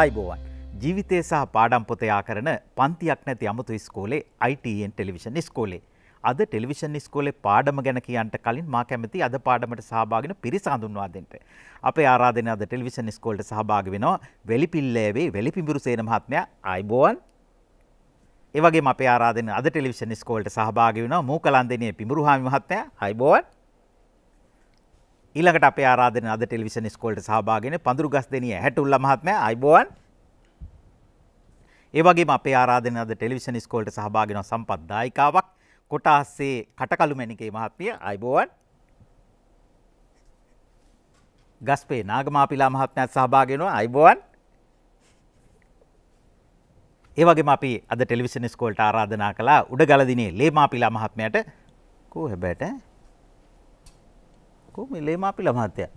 අයිබෝවන් ජීවිතය සහ පාඩම් පොතයා කරන පන්තියක් නැති අමුතු ස්කෝලේ ITN e ටෙලිවිෂන් ස්කෝලේ අද ටෙලිවිෂන් ස්කෝලේ පාඩම ගැන කියන්ට කලින් මා කැමති අද පාඩමට සහභාගෙන පිරිස හඳුන්වා දෙන්නට. අපේ ආරාධනය අද ටෙලිවිෂන් ස්කෝල්ට සහභාග වෙනවා වෙලිපිල්ලෑවේ වෙලිපිඹුරු සේන මහත්මයා අයිබෝවන් ඒවගේ අපේ ආරාධන අද ටෙලිවිෂන් ස්කෝල්ට සහභාග වෙනවා මූකලන්දනය පිඹුරුහාමි මහත්තයා අයිබෝවන් ඊළඟට අපේ ආරාධන අද ටෙලිවිෂන් ස්කෝල්ට සහභාගින පඳුරු ගස් දෙනිය හැටුල්ල මහත්මය අයිබෝවන් ඒවගේ අපේ ආරාධන අද ටෙලිවිෂන් ස්කෝල්ට සහභාගෙන සම්පත් දායිකාවක් කොටාස්සේ කටකළු මැනිකේ මහත්මිය අයිබෝවන් ගස්පේ නාගමාපිලා මහත්මයත් සහභාගෙනවා අයිබෝවන් ඒවගේ අපි අද ටෙලිවිෂන් ස්කෝල්ට ආරාධනා කලා උඩ ගලදිනේ ලේමාපිලා මහත්මයට කෝ හැබැට යකෝ මේ ලේමාපිල මහත්තයා.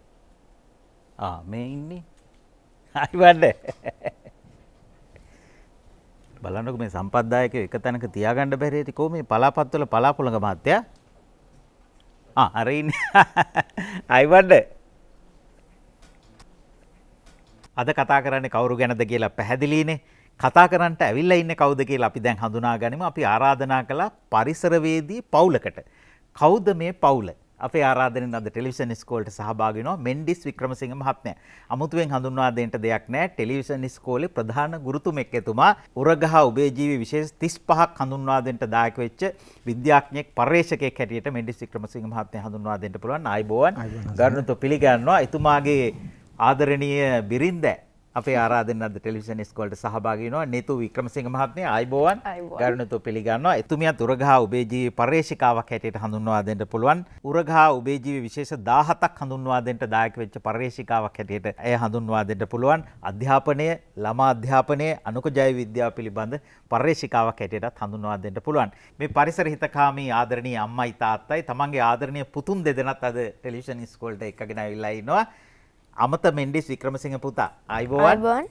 ආ මේ ඉන්නේ. හරි බණ්ඩ. බලන්නක මේ සම්පද්දායක එක තැනක තියාගන්න බැරි ඇති කොහොම මේ පලාපත්වල පලාපොළඟ මහත්තයා. ආ අර ඉන්නේ. ආයි බණ්ඩ. අද කතා කරන්නේ කවුරු ගැනද කියලා පැහැදිලිනේ. කතා කරන්නට ඇවිල්ලා ඉන්නේ කවුද කියලා අපි දැන් හඳුනා ගනිමු. අපි ආරාධනා කළා පරිසරවේදී පවුලකට. කවුද මේ පවුල? අපේ ආරාධනෙන් අද ටෙලිවිෂන් ඉස්කෝලේට සහභාගී වෙනවා මෙන්ඩිස් වික්‍රමසිංහ මහත්මයා. අමුතුවෙන් හඳුන්වා දෙන්න දෙයක් නැහැ. ටෙලිවිෂන් ඉස්කෝලේ ප්‍රධාන ගුරුතුමෙක් එතුමා උරගහ උභයජීවී විශේෂ 35ක් හඳුන්වා දෙන්න දායක වෙච්ච විද්‍යාඥයෙක් පර්යේෂකයෙක් හැටියට මෙන්ඩිස් වික්‍රමසිංහ මහත්මයා හඳුන්වා දෙන්න පුළුවන්. ආයිබෝවන්. ගරුණව පිළිගන්නවා. එතුමාගේ ආදරණීය බිරින්ද අපේ ආරාධන අද ටෙලිවිෂන් ස්කෝලට සහභාගී වෙනවා නිතු වික්‍රමසිංහ මහත්මිය ආයිබෝවන් ගරුණතු පිළිගන්නවා එතුමියත් උරගහා උබේ ජීවි පරිශිකාවක් හැටියට හඳුන්වා දෙන්න පුළුවන් උරගහා උබේ ජීවි විශේෂ 17ක් හඳුන්වා දෙන්න දායක වෙච්ච පරිශිකාවක් හැටියට ඇය හඳුන්වා දෙන්න පුළුවන් අධ්‍යාපනය ළමා අධ්‍යාපනය අනුක ජෛව විද්‍යාව පිළිබඳ පරිශිකාවක් හැටියටත් හඳුන්වා දෙන්න පුළුවන් මේ පරිසර හිතකාමී ආදරණීය අම්මයි තාත්තයි තමන්ගේ ආදරණීය පුතුන් දෙදෙනත් අද ටෙලිවිෂන් ස්කෝලට එක්කගෙන ආවිල්ලා ඉන්නවා අමත මෙන්ඩිස් වික්‍රමසිංහ පුතා අයිබෝවන්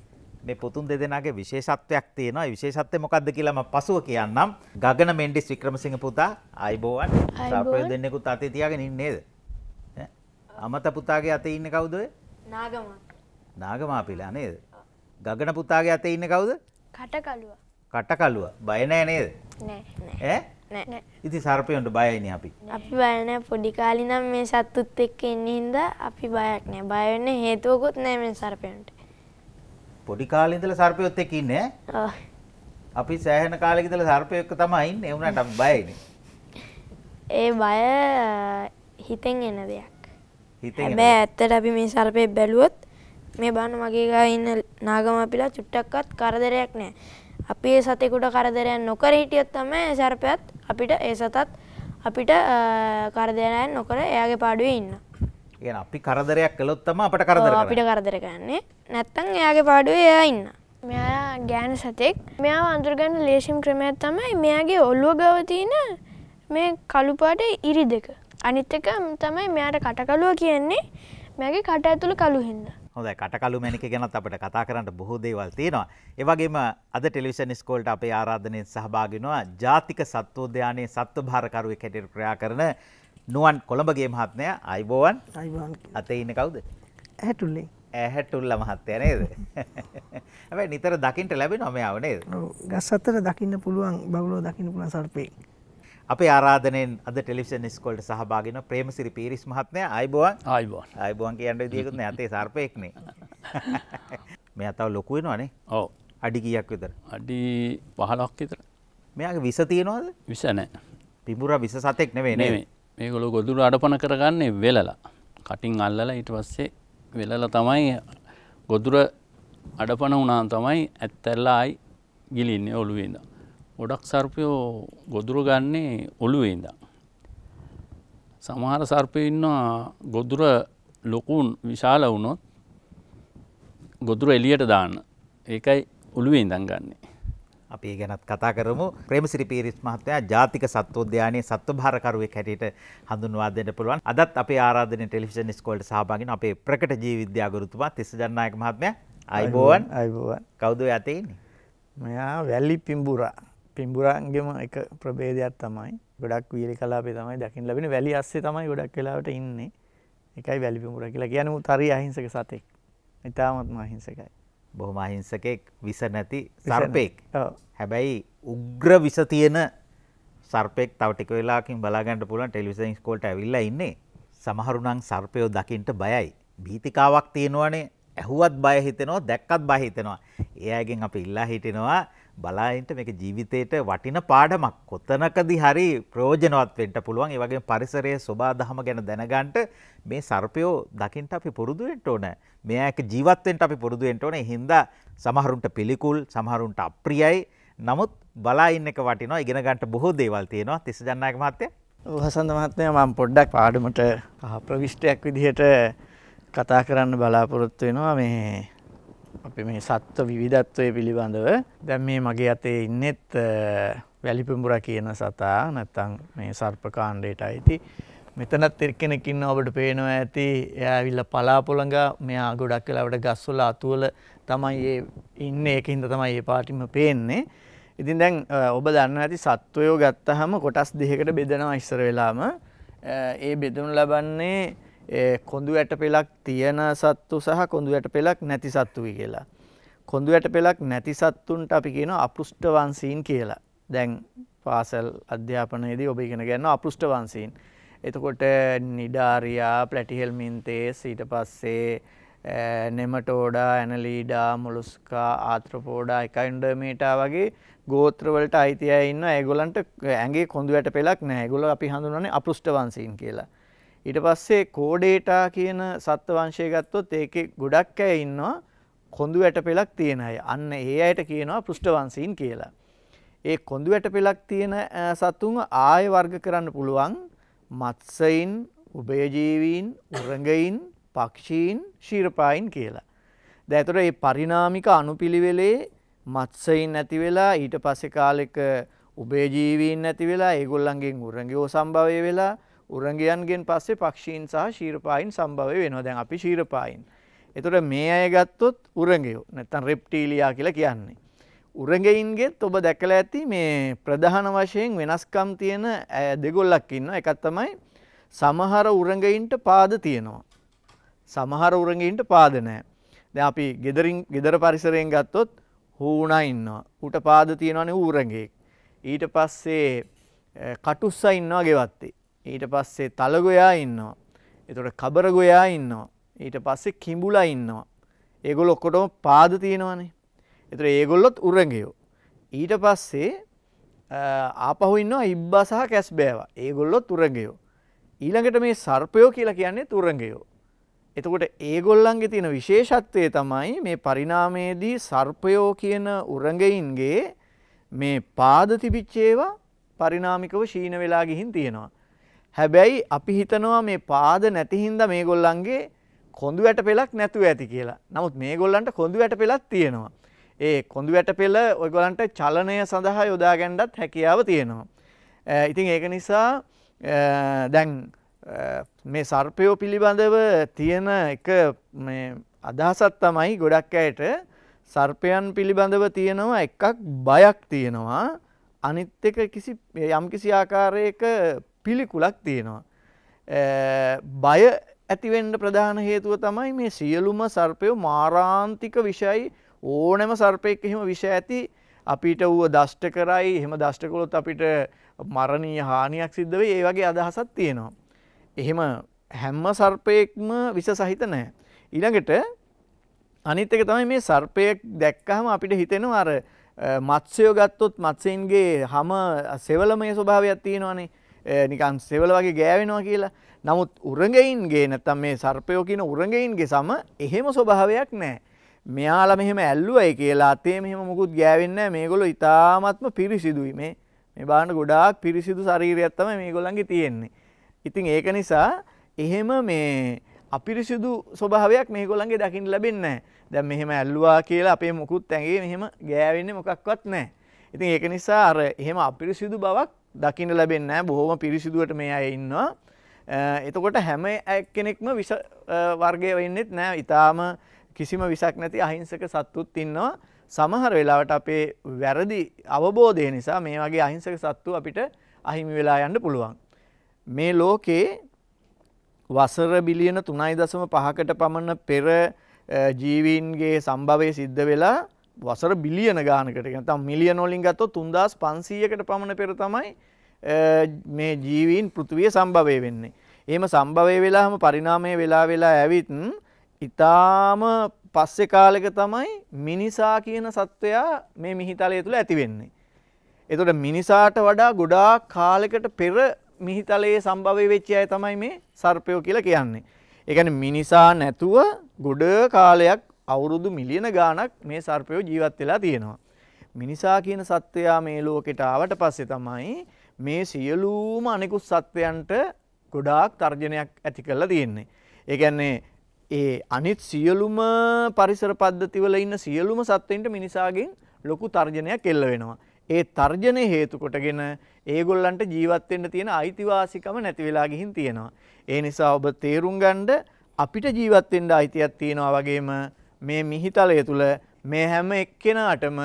මේ පුතුන් දෙදෙනගේ විශේෂත්වයක් තියෙනවා විශේෂත්වය මොකක්ද කියලාම පසුව කියන්නම් ගගන මෙන්ඩිස් වික්‍රමසිංහ පුතා අයිබෝවන් සාප්‍රය දෙන්නෙකුත් අතේ තියාගෙන ඉන්නේද අමත පුතාගේ අතේ ඉන්න කවුද නාගම නාගමාපිලා නේද ගගන පුතාගේ අතේ ඉන්න කවුද කටකලුව කටකලුව බය නෑ නේද නෑ ඈ නෑ. ඉතින් සර්පයන්ට බයයිනේ අපි. අපි බය නෑ පොඩි කාලේ නම් මේ සත්තුත් එක්ක ඉන්න හින්දා අපි බයක් නෑ. බය වෙන්න හේතුවකුත් නෑ මේ සර්පයන්ට. පොඩි කාලේ ඉඳලා සර්පයොත් එක්ක ඉන්නේ ඈ? ඔව්. අපි සෑහෙන කාලෙක ඉඳලා සර්පයෙක් එක්ක තමයි ඉන්නේ. ඒ වුණාට අපි බයයිනේ. ඒ බය හිතෙන් එන දෙයක්. හිතෙන් එන. හැබැයි ඇත්තට අපි මේ සර්පේ බැලුවොත් මේ බාන මගේ ගා ඉන්න නාගම අපිලා චුට්ටක්වත් කරදරයක් නැහැ. අපි ඒ සතෙකුට කරදරයක් නොකර හිටියොත් තමයි සර්පයත් අපිට ඒ සතත් අපිට කරදයනයන් නොකර එයාගේ පාඩුවේ ඉන්න. ඒ අපි කරදරයක් කළොත්තම අපට කරදර අපිට කරදරකන්නේ නැත්තන් එයාගේ පාඩුවේ එයා ඉන්න. මෙයා ගෑන සතෙක් මෙයා අන්තුර්ගන්න ලේෂම් ක්‍රමයක් තමයි මෙයාගේ ඔල්ලුව ගවතින මේ කළුපාට ඉරි දෙක. අනිත් එක තමයි මෙයාට කටකලුව කියන්නේ මැගේ කට ඇතුළ කළුහින්ද. හොඳයි කටකලු මැනික ගැනත් අපිට කතා කරන්න බොහෝ දේවල් තියෙනවා. ඒ වගේම අද ටෙලිවිෂන් ඉස්කෝලේට අපේ ආරාධනෙන් සහභාගී වෙනවා ජාතික සත්වෝද්‍යානයේ සත්ව භාරකරුවෙක් හැටියට ක්‍රියා කරන නුවන් කොළඹගේ මහත්මයා අයිබෝවන්. අයිබෝවන්. අතේ ඉන්නේ කවුද? ඇහැටුල්ලේ. ඇහැටුල්ල මහත්තයා නේද? හැබැයි නිතර දකින්න ලැබෙනවා මෙයාව නේද? ඔව්. ගස් අතර දකින්න පුළුවන් බබලෝ දකින්න පුළුවන් සර්පෙක්. අපේ ආරාධනයෙන් අද ටෙලිෂන් ස්කොල්ට සහභාගෙන ප්‍රේමසිරි පිරිස් මහත්මය අයිබුවන් අයිබුවන් අයිබුවන් කියන්න දකුන ඇතේ සර්පයෙක්න මේ අතාව ලොකුවෙනවානේ ඕ අඩිගියක් විතර අඩි පහලක් විතර මෙයාගේ විස තියෙනවාද විසනෑ පිපුර විස සතෙක් නෙවේ නෙවේ මේකොළු ගොදුර අඩපන කරගන්නේ වෙලලා කටින් අල්ලලා ඊට පස්සේ වෙලලා තමයි ගොදුර අඩපන වුණා තමයි ඇත්තැල්ලා අයි ගිලින්නේ ඔළුවේදා ගොඩක් සර්පයෝ ගොදුරු ගන්නේ ඔළුවේ ඉඳන්. සමහර සර්පය ඉන්නවා ගොදුර ලොකුන් විශාල වුණොත් ගොදුර එලියට දාන්න ඒකයි ඔළුවේ ඉඳන් ගන්නේ. අපි ගැනත් කතා කරමු ප්‍රේමසිරි පීරිස් මහත්තයා ජාතික සත්වෝද්‍යානයේ සත්ව භාරකරුවෙක් හැටියට හඳුන්වා දෙන්න පුළුවන්. අදත් අපේ ආරාධනය ටෙලිවිෂන් ඉස්කෝලේට සහභාගී අපේ ප්‍රකට ජීව විද්‍යාගුරුතුමා තිස්ස ජනනායක මහත්මයා අයිබෝවන් අයිබෝවන් කවුද යතේ ඉන්නේ? මෙයා වැලි පිඹුරා පිම්බුරන්ගෙම එක ප්‍රබේදයක් තමයි ගොඩක් වීල කලාපේ තමයි දකිින් ලබෙන වැලි අස්සේ තමයි ගොඩක් කලාවට ඉන්නේ එකයි වැලි පිම්බුර කියලා කියනු තරි අහිංසක සතෙක් ඉතාමත්ම අහිංසකයි. බොහොම අහිංසකෙක් විස නැති සර්පයෙක් හැබැයි උග්‍ර විස තියෙන සර්පෙක් තවටික වෙලාකින් බලාගන්නට පුලන් ටෙලිවිසන් ස්කෝල්ට ඇවිල්ල ඉන්නේ සමහරුණං සර්පයෝ දකිින්ට බයයි. භීතිකාවක් තියෙනවනේ ඇහුවත් බයහිතෙනවා දැක්කත් බහිතෙනවා. ඒයගෙන් අප ඉල්ලා හිටිනවා බලායින්ට මේක ජීවිතයට වටින පාඩමක් කොතනකදි හරි ප්‍රයෝජනවත් වෙන්න පුළුවන් ඒ වගේම පරිසරයේ සෝබා දහම ගැන දැනගන්න මේ සර්පයෝ දකින්න අපි පුරුදු වෙන්න ඕන. මෙයා එක්ක ජීවත් වෙන්න අපි පුරුදු වෙන්න ඕන. ඒ හින්දා සමහරුන්ට පිළිකුල්, සමහරුන්ට අප්‍රියයි. නමුත් බලා ඉන්න එක වටිනවා. ඉගෙන ගන්න බොහෝ දේවල් තියෙනවා. තිස්ස ජන්නායක මහත්තයා. වසන්ත මහත්මයා මම පොඩ්ඩක් පාඩමට ප්‍රවිෂ්ටයක් විදිහට කතා කරන්න බලාපොරොත්තු වෙනවා මේ අපි මේ සත්ව විවිධත්වය පිළිබඳව දැන් මේ මගේ අතේ ඉන්නෙත් වැලිපඹුර කියන සතා නැත්තම් මේ සර්පකාණ්ඩයට අයිති මෙතනත් කෙනෙක් ඉන්න ඔබට පේනවා ඇති එයා ඇවිල්ලා පලාපොළඟ මෙයා ගොඩක් වෙලාවට ගස්වල අතුවල තමයි ඒ ඉන්නේ ඒකින්ද තමයි ඒ පාටිම පේන්නේ ඉතින් දැන් ඔබ දන්න ඇති සත්වයෝ ගත්තහම කොටස් දෙකකට බෙදනවා ඉස්සර වෙලාම ඒ බෙදුණු ලබන්නේ කොඳු ඇට පෙළක් තියෙන සත්තු සහ කොඳු ඇට පෙළක් නැති සත්තුයි කියලා. කොඳු ඇට පෙළක් නැති සත්තුන්ට අපි කියනවා අපෘෂ්ඨ වංශීන් කියලා. දැන් පාසල් අධ්‍යාපනයේදී ඔබ ඉගෙන ගන්නවා අපෘෂ්ඨ වංශීන්. එතකොට නිඩාරියා, ප්ලැටිහෙල්මින්තේස් ඊට පස්සේ නෙමටෝඩා, ඇනලීඩා, මොලුස්කා, ආත්‍රපෝඩා, එකයින්ඩර්මීටා වගේ ගෝත්‍රවලට අයිති අය ඉන්නවා. ඒගොල්ලන්ට ඇඟේ කොඳු ඇට පෙළක් නැහැ. ඒගොල්ලෝ අපි හඳුන්වන්නේ අපෘෂ්ඨ වංශීන් කියලා. ඊට පස්සේ කෝඩේටා කියන සත්ත්ව වංශය ගත්තොත් ඒකේ ගොඩක් අය ඉන්නවා කොඳු වැටපෙලක් තියෙන අය. අන්න ඒ අයට කියනවා පෘෂ්ඨ වංශීන් කියලා. ඒ කොඳු වැටපෙලක් තියෙන සතුන් ආය වර්ග කරන්න පුළුවන් මත්ස්‍යයින්, උභයජීවීන්, උරඟයින්, පක්ෂීන්, ශීර්පායින් කියලා. දැන් ඒතර මේ පරිණාමික අනුපිළිවෙලේ මත්ස්‍යයින් නැති වෙලා ඊට පස්සේ කාලෙක උභයජීවීන් නැති වෙලා ඒගොල්ලන්ගෙන් උරඟයෝ සම්භවය වෙලා උරගයන්ගෙන් පස්සේ පක්ෂීන් සහ ශීරපායින් සම්භවය වෙනවා දැන් අපි ශීරපායින්. එතොට මේ අය ගත්තොත් උරගයෝ නැත්තන් රෙප්ටීලියා කියලා කියන්නේ. උරගයින්ගෙත් ඔබ දැකල ඇති මේ ප්‍රධාන වශයෙන් වෙනස්කම් තියෙන දෙගොල්ලක් ඉන්න එකත් තමයි සමහර උරගයින්ට පාද තියෙනවා. සමහර උරගයින්ට පාද නෑ. දැන් අපි ගෙදරින් ගෙදර පරිසරයෙන් ගත්තොත් හූුණා ඉන්නවා. ඌට පාද තියෙනවනේ ඌරගෙක්. ඊට පස්සේ කටුස්සා ඉන්නවා ගෙවත්තේ. ඊට පස්සේ තලගොයා ඉන්නවා. එතොට කබරගොයා ඉන්නවා. ඊට පස්සේ කිඹුලා ඉන්නවා. ඒගොල් ඔක්කොටම පාද තියෙනවානේ. එතර ඒගොල්ලොත් උරගයෝ. ඊට පස්සේ ආපහු ඉන්නවා ඉබ්බා සහ කැස් බෑවා ඒගොල්ලොත් තුරගයෝ. ඊළඟට මේ සර්පයෝ කියලා කියන්නේ තුරගයෝ. එතකොට ඒගොල්ලන්ගේ තියෙන විශේෂත්වය තමයි මේ පරිණාමයේදී සර්පයෝ කියන උරගයින්ගේ මේ පාද තිබිච්චේවා පරිනාමිකව ශීන වෙලා ගිහින් තියෙනවා. හැබැයි අපි හිතනවා මේ පාද නැති හින්දා මේගොල්ලන්ගේ කොඳු වැටපෙලක් නැතුව ඇති කියලා. නමුත් මේගොල්ලන්ට කොඳු වැටපෙලක් තියෙනවා. ඒ කොඳු වැටපෙල ඔයගොල්ලන්ට චලනය සඳහා යොදා ගන්නත් හැකියාව තියෙනවා. ඉතින් ඒක නිසා දැන් මේ සර්පයෝ පිළිබඳව තියෙන එක මේ අදහසත් තමයි ගොඩක් අයට සර්පයන් පිළිබඳව තියෙනවා එකක් බයක් තියෙනවා අනිත් එක කිසි යම් කිසි ආකාරයක පිළිකුලක් තියෙනවා. බය ඇතිවෙන්ඩ ප්‍රධාන හේතුව තමයි මේ සියලුම සර්පයෝ මාරාන්තික විෂයි ඕනෑම සර්පයක එහෙම විෂ ඇති අපිට වුව දෂ්ට කරයි එහෙම දෂ්ටකොලොත් අපිට මරණීය හානියක් සිද්ධවේ ඒ වගේ අදහසත් තියෙනවා. එහෙම හැම්ම සර්පයෙක්ම විස සහිත නෑ. ඉළඟට අනිත් එක තමයි මේ සර්පයෙක් දැක්කහම අපිට හිතෙනවා අර මත්සයෝ ගත්තොත් මත්සයන්ගේ හම සෙවල මේ ස්වභාවයක් තියෙනවානේ නිකන් සෙවල වගේ ගෑවෙනවා කියලා. නමුත් උරඟයින්ගේ නැත්තම් මේ සර්පයෝ කියන උරඟයින්ගේ සම එහෙම ස්වභාවයක් නැහැ. මෙයාලා මෙහෙම ඇල්ලුවයි කියලා අතේ මෙහෙම මොකුත් ගෑවෙන්නේ නැහැ. මේගොල්ලෝ ඊටාත්ම පිරිසිදුයි මේ. මේ බාන්න ගොඩාක් පිරිසිදු ශරීරයක් තමයි මේගොල්ලන්ගේ තියෙන්නේ. ඉතින් ඒක නිසා එහෙම මේ අපිරිසිදු ස්වභාවයක් මේගොල්ලන්ගේ දකින්න ලැබෙන්නේ නැහැ. දැන් මෙහෙම ඇල්ලුවා කියලා අපේ මුකුත් ඇඟේ මෙහෙම ගෑවෙන්නේ මොකක්වත් නැහැ. ඉතින් ඒක නිසා අර එහෙම අපිරිසිදු බවක් දකින්න ලැබෙන්නේ බොහොම පිරිසිදුවට මේ අය ඉන්නවා. එතකොට හැම කෙනෙක්ම විස වර්ගය වෙන්නෙත් නෑ ඉතාම කිසිම විසක් නැති අහිංසක සත්තුත් ඉන්නවා. සමහර වෙලාවට අපේ වැරදි අවබෝධය නිසා මේ වගේ අහිංසක සත්තු අපිට අහිමි වෙලා යන්න පුළුවන්. මේ ලෝකේ වසර බිලියන 3.5කට පමණ පෙර ජීවීන්ගේ සම්භවය සිද්ධ වෙලා වසර බිලියන ගානකට නැත්නම් මිලියන වලින් ගත්තොත් 3500කට පමණ පෙර තමයි මේ ජීවීන් පෘථිවිය සම්භවය වෙන්නේ. එහෙම සම්භවය වෙලාම පරිණාමය වෙලා වෙලා ඇවිත් ඊටාම පස්සේ කාලෙක තමයි මිනිසා කියන සත්වයා මේ මිහිතලය තුල ඇති වෙන්නේ. එතකොට මිනිසාට වඩා ගොඩාක් කාලෙකට පෙර මිහිතලයේ සම්භවය වෙච්ච අය තමයි මේ සර්පයෝ කියලා කියන්නේ. ඒ කියන්නේ මිනිසා නැතුව ගොඩ කාලයක් අවුරුදු මිලියන ගාණක් මේ සර්පයෝ ජීවත් වෙලා තියෙනවා. මිනිසා කියන සත්වයා මේ ලෝකෙට ආවට පස්සේ තමයි මේ සියලුම අනිකුත් සත්වයන්ට ගොඩාක් තර්ජනයක් ඇති කරලා තියෙන්නේ. ඒ කියන්නේ ඒ අනිත් සියලුම පරිසර පද්ධතිවල ඉන්න සියලුම සත්වයින්ට මිනිසාගෙන් ලොකු තර්ජනයක් එල්ල වෙනවා. ඒ තර්ජනය හේතු කොටගෙන ඒගොල්ලන්ට ජීවත් වෙන්න තියෙන අයිතිවාසිකම නැති වෙලා ගිහින් තියෙනවා. ඒ නිසා ඔබ තේරුම් ගන්න අපිට ජීවත් වෙන්න අයිතියක් තියෙනවා වගේම මේ මිහිතලය තුළ මේ හැම එක්කෙනාටම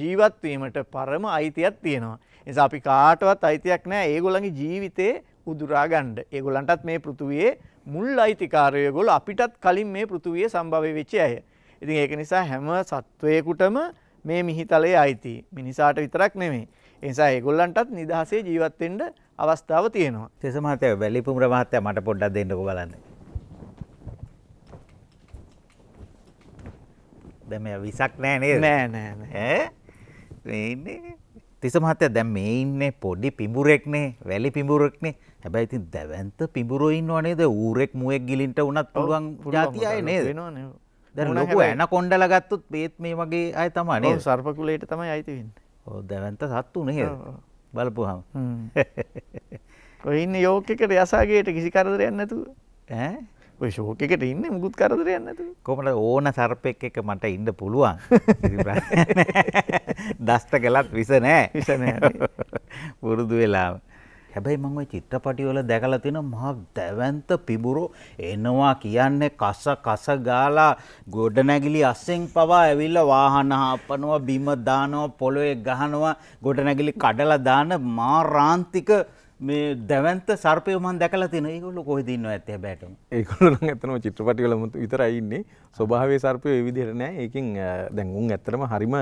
ජීවත්වීමට පරම අයිතියක් තියෙනවා. එනිසා අපි කාටවත් අයිතියක් නෑ ඒගොල්ලන්ගේ ජීවිතේ උදුරා ගන්න. ඒගොල්ලන්ටත් මේ පෘථුවියේ මුල් අයිතිකාරය ඒගොල්ලෝ අපිටත් කලින් මේ පෘථුවියේ සම්භව වෙච්ච අය. ඉතින් ඒක නිසා හැම සත්වයකටම මේ මිහිතලයේ අයිති. මිනිසාට විතරක් නෙමෙයි. ඒ නිසා ඒගොල්ලන්ටත් නිදහසේ ජීවත් වෙන්න අවස්ථාව තියෙනවා. තෙස මහත්තයා වැලිපුම් මහත්තයා මට පොඩ්ඩක් දෙන්නකෝ බලන්න. දැම විසක් නෑනේ නෑ නෑඉන්නේ තිස මහත්තය දැ මේ ඉන්න පොඩි පිඹුරෙක්නේ වැලි පිඹුරෙක්නේ හැබැයි ඉතින් දැවන්ත පිඹුරුයින්න වනේද ඌරෙක් මුවෙක් ගිලින්ට උනත් පුළුවන් ජාතියයි නේද ලොක ඇන කොන්ඩල ගත්තුත් පේත් මේ වගේ අය තමනේ සර්පකුලට තමයි අයිතිවන්න ඕ දැවන්ත සත්තු නහ බලපුහම ඔයින්න යෝකකට යසාගේට කිසි කරදරයන්නතු ඇ ඔය ෂෝක එකට ඉන්න මුකුත් කරදරයක් නැතුව. කොහමද ඕන සර්පෙක් එක මට ඉන්න පුළුවන්. දස්ත ගලත් විස නෑ. විස නෑ. පුරුදු වෙලාම. හැබැයි මම ওই චිත්‍රපටි වල දැකලා තියෙන මහා දැවැන්ත පිබුරෝ එනවා කියන්නේ කස කස ගාලා ගොඩ නැගිලි අස්සෙන් පවා ඇවිල්ලා වාහන හපනවා බිම දානවා පොළොවේ ගහනවා ගොඩ නැගිලි කඩලා දාන මාරාන්තික මේ දැවන්ත සර්පය මන් දැකලා තියෙනවා. ඒගොල්ලෝ කොහෙද ඉන්නව ඇත්තේ බෑටම. ඒගොල්ලෝ නම් ඇත්තම චිත්‍රපටිවල විතරයි ඉන්නේ. ස්වභාවයේ සර්පය ඒ විදිහට නෑ. ඒකෙන් දැන් උන් ඇත්තටම හරිම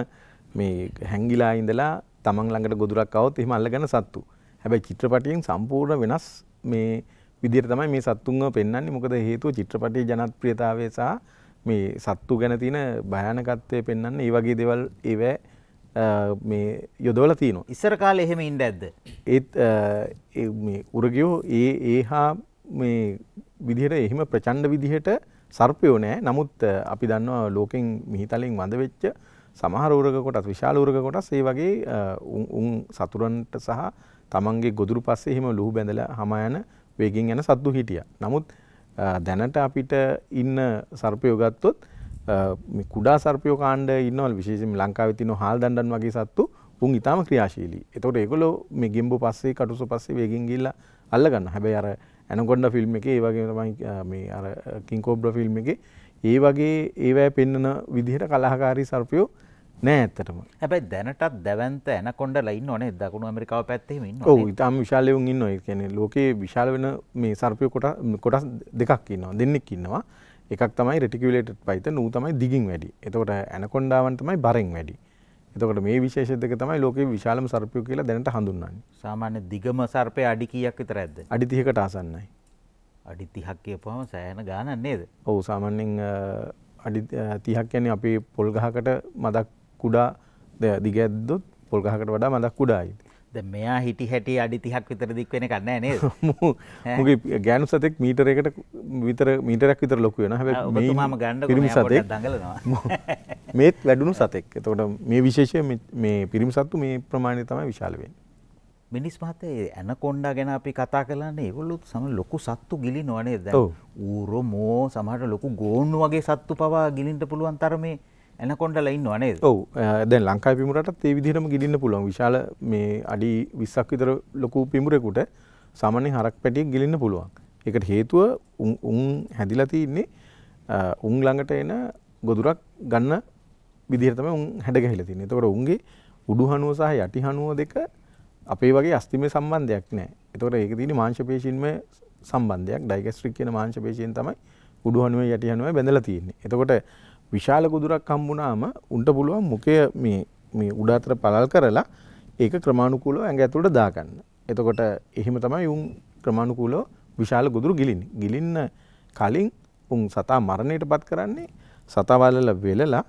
මේ හැංගිලා ඉඳලා තමන් ළඟට ගොදුරක් આવොත් එහෙම අල්ලගන්න සත්තු. හැබැයි චිත්‍රපටියෙන් සම්පූර්ණ වෙනස් මේ විදිහට තමයි මේ සත්තුන්ව පෙන්වන්නේ. මොකද හේතුව චිත්‍රපටියේ ජනප්‍රියතාවය සහ මේ සත්තු ගැන තියෙන භයානකත්වය පෙන්වන්න ඒ වගේ දේවල් ඒවැ මේ යොදවල තියනවා. ඉස්සර කාල එහෙම ඉන්න ඇද්ද. ඒත් උරගයෝ ඒ ඒ හා මේ විදිහට එහෙම ප්‍රචණ්ඩ විදිහට සර්පයෝ නෑ නමුත් අපි දන්නවා ලෝකෙන් මිහිතලින් වඳ වෙච්ච සමහර ඌරක කොටස් විශාල ඌරක කොටස් ඒ වගේ උන් සතුරන්ට සහ තමන්ගේ ගොදුරු පස්සේ එහෙම ලුහු බැඳලා හම යන වේගෙන් යන සත්තු හිටියා. නමුත් දැනට අපිට ඉන්න සර්පයෝ ගත්තොත් කුඩා සර්පයෝ කාණ්ඩ ඉන්නවල් විශේෂම ලංකාව තින හල් දන්ඩන් වගේ සත්තු උන් ඉතාම ක්‍රියාශීලී එතකොට ඒගොලෝ මේ ගෙම්බු පස්සේ කටුසු පස්සේ වේගෙන් ගිල්ලා අල්ලගන්න හැබැයි අර ඇනකොන්ඩ ෆිල්ම් එකේ ඒ වගේ තමයි මේ අර කින්කෝබ්‍ර ෆිල්ම් එකේ ඒ වගේ ඒවැය පෙන්නන විදිහට කලාහකාරී සර්පයෝ නෑ ඇත්තටම හැබැයි දැනටත් දැවන්ත ඇනකොන්ඩ ලයින්න ඕනේ දකුණු ඇමරිකාව පැත්තෙම ඉන්න ඕ ඉතාම විශාලයවුන් ඉන්න ඔය කියන්නේ ලෝකයේ විශාල වෙන මේ සර්පය කොට කොටස් දෙකක් ඉන්නවා දෙන්නෙක් ඉන්නවා එකක් තමයි රෙටිකුලේට පයිත නූ තමයි දිගින් වැඩි එතකොට ඇනකොන්ඩාවන් තමයි බරෙන් වැඩි එතකොට මේ විශේෂ දෙක තමයි ලෝකේ විශාලම සර්පය කියලා දැනට හඳුන්වන්නේ සාමාන්‍ය දිගම සර්පය අඩි කීයක් විතර ඇද්ද අඩි 30කට ආසන්නයි අඩි 30ක් කියපුවම සෑහෙන ගාණක් නේද ඔව් සාමාන්‍යයෙන් අඩි 30ක් කියන්නේ අපේ පොල් ගහකට මදක් කුඩා දිග ඇද්දොත් පොල් ගහකට වඩා මදක් කුඩායි ද මෙයා හිටි හැටි අඩි තිහක් විතර දික් වෙන කන්න නේ මගේ ගෑනු සතෙක් මීටර එකට විතර මීටරක් විතර ලොකු වෙන හැ ම ගණඩ පිරිම සතෙක් දඟලනවා මේත් වැඩුණු සතෙක් එතකොට මේ විශේෂය මේ පිරිම් සත්තු මේ ප්‍රමාණය තමයි විශාලවෙන් මිනිස් මහතේ ඇන කොන්්ඩා ගැන අපි කතා කරන්නේ ගොල්ලුත් සම ලොකු සත්තු ගිලි නොනේ ද ඌරෝ මෝ සමහට ලොකු ගෝන්නු වගේ සත්තු පවා ගිලින්ට පුළුවන් තරමේ එනකොටල ඉන්න අනේ ඔව දැන් ලංකායි පිමුරටත් ඒ විදිහටම ගිලින්න පුළුවන් විශාල මේ අඩි විස්සක් විතර ලොකු පිමුරෙකුට සාමාන්‍ය හරක් පැටියෙක් ගිලින්න පුළුවන්. ඒකට හේතුව උන් හැදිලා තින්නේ උන් ළඟට එන ගොදුරක් ගන්න විදිහට තමයි උන් හැඩ ගැහිලා තින්නේ. ඒතකොට උන්ගේ උඩු හනුව සහ යටි හනුව දෙක අපේ වගේ අස්තිමේ සම්බන්ධයක් නැහැ. ඒතකොට ඒක තියෙන්නේ මාංශ පේශීන්ම සම්බන්ධයක්. ඩයිගැස්ට්‍රික් කියන මාංශ පේශීන් තමයි උඩු හනුවේ යටි හනුවේ බැඳලා තියෙන්නේ. එතකොට විශාල ගුදුරක් හම්බුනාම උන්ට පුළුවන් මුඛය මේ මේ උඩ අතර පළල් කරලා ඒක ක්‍රමානුකූලව ඇඟ ඇතුළට දාගන්න. එතකොට එහෙම තමයි උන් ක්‍රමානුකූලව විශාල ගොදුරු ගිලින්නේ. ගිලින්න කලින් උන් සතා මරණයටපත් කරන්නේ සතා වලලා වෙලලා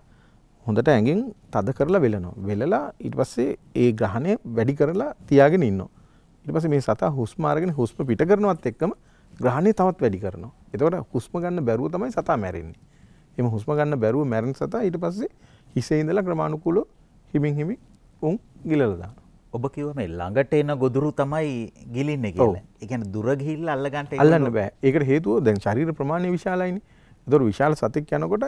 හොඳට ඇඟෙන් තද කරලා වෙලනවා. වෙලලා ඊට පස්සේ ඒ ග්‍රහණය වැඩි කරලා තියාගෙන ඉන්නවා. ඊට පස්සේ මේ සතා හුස්ම අරගෙන හුස්ම පිට කරනවත් එක්කම ග්‍රහණය තවත් වැඩි කරනවා. එතකොට හුස්ම ගන්න බැරුව තමයි සතා මැරෙන්නේ. එම හුස්ම ගන්න බැරුව මැරෙන සතා ඊට පස්සේ හිසේ ඉඳලා ක්‍රමානුකූලව හිමින් හිමින් උන් ගිලලා දානවා. ඔබ කිව්ව මේ ළඟට එන ගොදුරු තමයි ගිලින්නේ කියලා. ඒ කියන්නේ දුර ගිහිල්ලා අල්ලගන්න ඒක අල්ලන්න බෑ. ඒකට හේතුව දැන් ශරීර ප්‍රමාණය විශාලයිනේ. ඒතකොට විශාල සතෙක් යනකොට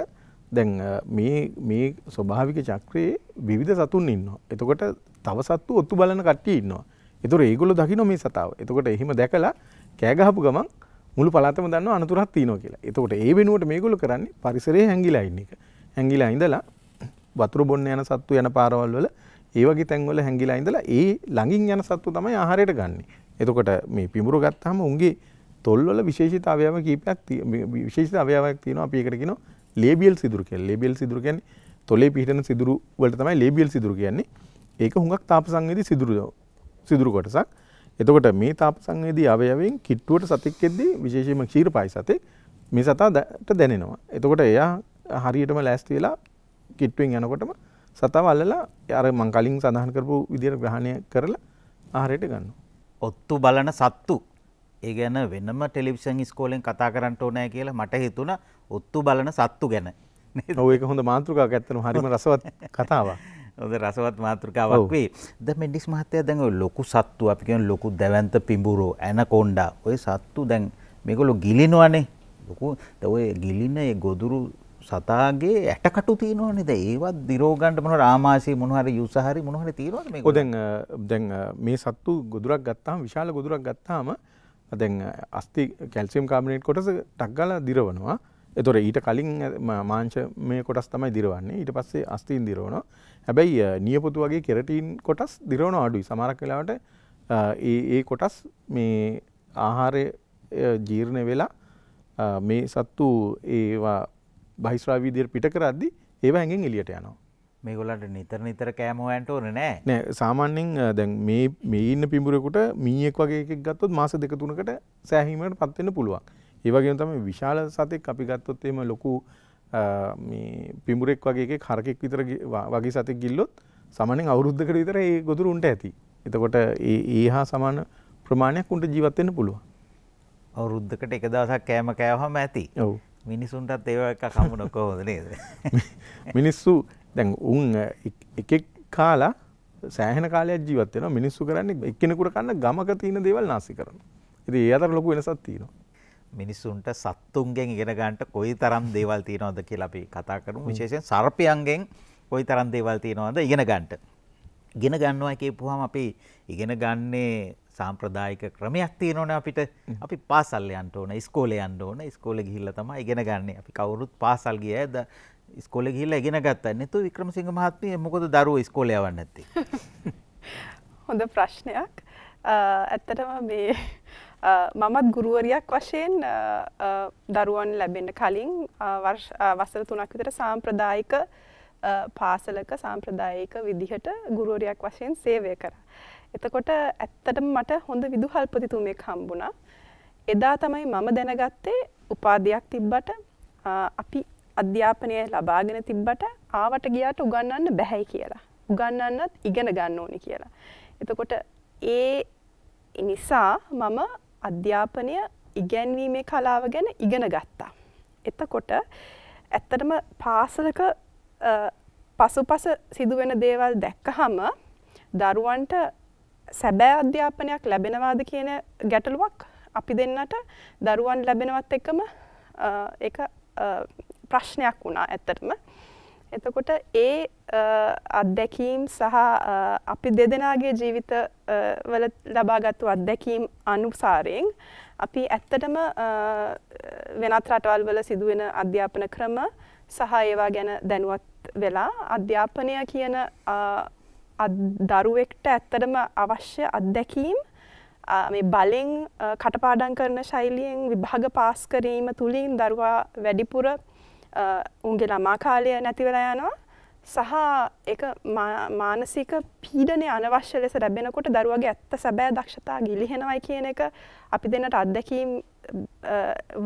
දැන් මේ මේ ස්වභාවික චක්‍රයේ විවිධ සතුන් ඉන්නවා. එතකොට තව සත්තු ඔත්තු බලන කට්ටිය ඉන්නවා. ඒතකොට ඒගොල්ලෝ දකින්න මේ සතාව. එතකොට එහිම දැකලා කෑ ගහපු ගමන් මුළු පළාතම දන්න අනතුරක් තියෙනවා කියලා. එතකොට ඒ වෙනුවට මේගොල්ලෝ කරන්නේ පරිසරයේ හැංගිලා ඉන්න එක. හැංගිලා ඉඳලා වතුර බොන්න යන සත්තු යන පාරවල් වල ඒ වගේ තැන්වල හැංගිලා ඉඳලා ඒ ළඟින් යන සත්තු තමයි ආහාරයට ගන්නෙ. එතකොට මේ පිඹුරු ගත්තාම උන්ගේ තොල්වල විශේෂිත අවයව කීපයක් විශේෂිත අවයවයක් තියෙනවා අපි ඒකට කියනවා ලේබියල් සිදුරු කියලා. ලේබියල් සිදුරු කියන්නේ තොලේ පිහිටන සිදුරු වලට තමයි ලේබියල් සිදුරු කියන්නේ. ඒක හුඟක් තාප සංවේදී සිදුරු සිදුරු කොටසක්. එතකොට මේ තාප සංවේදී අවයවයෙන් කිට්ටුවට සතෙක් එද්දී විශේෂයෙන්ම ක්ෂීරපායි සතෙක් මේ සතාට දැනෙනවා. එතකොට එයා හරියටම ලෑස්ති වෙලා කිට්ටුවෙන් යනකොටම සතාව අල්ලලා අර මං කලින් සඳහන් කරපු විදියට ග්‍රහණය කරලා ආහාරයට ගන්නවා. ඔත්තු බලන සත්තු ඒ ගැන වෙනම ටෙලිවිෂන් ස්කෝලෙන් කතා කරන්න ඕනෑ කියලා මට හිතුණා ඔත්තු බලන සත්තු ගැන. ඔව් ඒක හොඳ මාතෘකාවක් ඇත්තනම හරිම රසවත් කතාවක්. හොඳ රසවත් මාතෘකාවක් වේ. දැන් මෙන්ඩිස් මහත්තයා දැන් ඔය ලොකු සත්තු අපි කියන ලොකු දැවැන්ත පිඹුරෝ ඇනකොන්ඩා ඔය සත්තු දැන් මේගොල්ලෝ ගිලිනවනේ. ලොකු ඔය ගිලින ඒ ගොදුරු සතාගේ ඇටකටු තියෙනවනේ දැන් ඒවත් දිරෝ ගන්න මොනවා ආමාශය මොනවා හරි යූස හරි මොනවා හරි තියෙනවද මේක? ඔව් දැන් දැන් මේ සත්තු ගොදුරක් ගත්තාම විශාල ගොදුරක් ගත්තාම දැන් අස්ති කැල්සියම් කාබනේට් කොටස ටක් ගාලා දිරවනවා. එතොර ඊට කලින් මාංශ මේ කොටස් තමයි දිරවන්නේ ඊට පස්සේ අස්තීන් දිරවන හැබැයි නියපොතු වගේ කෙරටීන් කොටස් දිරවන අඩුයි සමරක් වෙලාවට ඒ කොටස් මේ ආහාරය ජීර්ණය වෙලා මේ සත්තු ඒවා බහිස්්‍රාවීදිර පිට කරද්දි ඒව ඇගෙන් එලියට යනවා මේගොලට නිතර නිතර කෑමෝඇන්ට ඕන නෑ නෑ සාමාන්‍යෙන් දැන් මේ ඉන්න පිඹුරෙකුට මීයෙක් වගේ එකක් ගත්තොත් මාස දෙක තුනකට සෑහීමට පත්වෙන්න පුළුවන් ඒවගේ තම විශාල සතෙක් අපි ගත්තොත් එම ලොකු පිමුරෙක් වගේ කරකෙක් විතර වගේ සතෙක් ගිල්ලොත් සමනෙන් අවුරුද්ධකට විතර ඒ ගොදුරු උන්ට ඇති. එතකොට ඒ හා සමාන ප්‍රමාණයක් උන්ට ජීවත්වෙන්න පුළුවන්. අවුරුද්ධකට එක දවසක් කෑම කෑවහම ඇති. ඔව්. මිනිසුන්ටත් ඒව එක කමුණ කොහොමද නේද? මිනිස්සු දැන් උන් එකෙක් කාලා සෑහන කාලයක් ජීවත් වෙනවා මිනිස්සු කරන්නේ එක්කෙනෙකුට කන්න ගමක තියෙන දේවල් නාස්ති කරනවා. ඉතින් ඒ අතර ලොකු වෙනසක් තියෙනවා. මිනිස්සුන්ට සත්තුන්ගෙන් ඉගෙන ගන්නට කොයි තරම් දේවල් තියෙනවද කියලා අපි කතා කරමු විශේෂයෙන් සර්පයන්ගෙන් කොයි තරම් දේවල් තියෙනවද ඉගෙන ගන්නට. ඉගෙන ගන්නවා කියපුවාම අපි ඉගෙන ගන්නේ සාම්ප්‍රදායික ක්‍රමයක් තියෙනවනේ අපිට. අපි පාසල් යන්න ඕන, ඉස්කෝලේ යන්න ඕන. ඉස්කෝලේ ගිහිල්ලා තමයි ඉගෙන ගන්නෙ. අපි කවුරුත් පාසල් ගියද ඉස්කෝලේ ගිහිල්ලා ඉගෙන ගත්තා. නැතු වික්‍රමසිංහ මහත්මිය මොකද දරුවෝ ඉස්කෝලේ යවන්නේ නැත්තේ? හොඳ ප්‍රශ්නයක්. ඇත්තටම මේ මමත් ගුරුවරයක් වශයෙන් දරුවන් ලැබෙන්න කලින් වසර තුනක් විතර සාම්ප්‍රදායික පාසලක සාම්ප්‍රදායික විදිහට ගුරුවරයක් වශයෙන් සේවය කර. එතකොට ඇත්තටම මට හොඳ විදුහල්පතිතුමෙක් හම්බුණා. එදා තමයි මම දැනගත්තේ උපාධයක් තිබ්බට අපි අධ්‍යාපනය ලබාගෙන තිබ්බට ආවට ගියාට උගන්නන්න බැහැයි කියලා. උගන්නන්නත් ඉගෙන ගන්න ඕනි කියලා. එතකොට ඒ නිසා මම අධ්‍යාපනය ඉගැන්වීමේ කලාව ගැන ඉගෙන ගත්තා. එතකොට ඇත්තටම පාසලක පසු පස සිදුවෙන දේවල් දැක්කහම දරුවන්ට සැබෑ අධ්‍යාපනයක් ලැබෙනවාද කියන ගැටලුවක් අපි දෙන්නට දරුවන් ලැබෙනවත් එක්කම එක ප්‍රශ්නයක් වුණා ඇත්තටම. එතකොට ඒ අත්දැකීම් සහ අපි දෙදෙනගේ ජීවිත වල ලබාගත්තු අත්දැකීම් අනුසාරයෙන් අපි ඇත්තටම වෙනත් රටවල් වල සිදුවෙන අධ්‍යාපන ක්‍රම සහ ඒවා ගැන දැනුවත් වෙලා අධ්‍යාපනය කියන දරුවෙක්ට ඇත්තටම අවශ්‍ය අත්දැකීම් මේ බලෙන් කටපාඩන් කරන ශෛලියෙන් විභාග පාස් කිරීම තුළින් දරුවා වැඩිපුර උන්ගේ ළමා කාලය නැතිවෙලා යනවා සහ එක මානසික පීඩනය අනවශ්‍ය ලෙස ලැබෙනකොට දරුවගේ ඇත්ත සැබෑ දක්ෂතා ගිලිහෙනවයි කියන එක අපි දෙනට අත්දැකීම්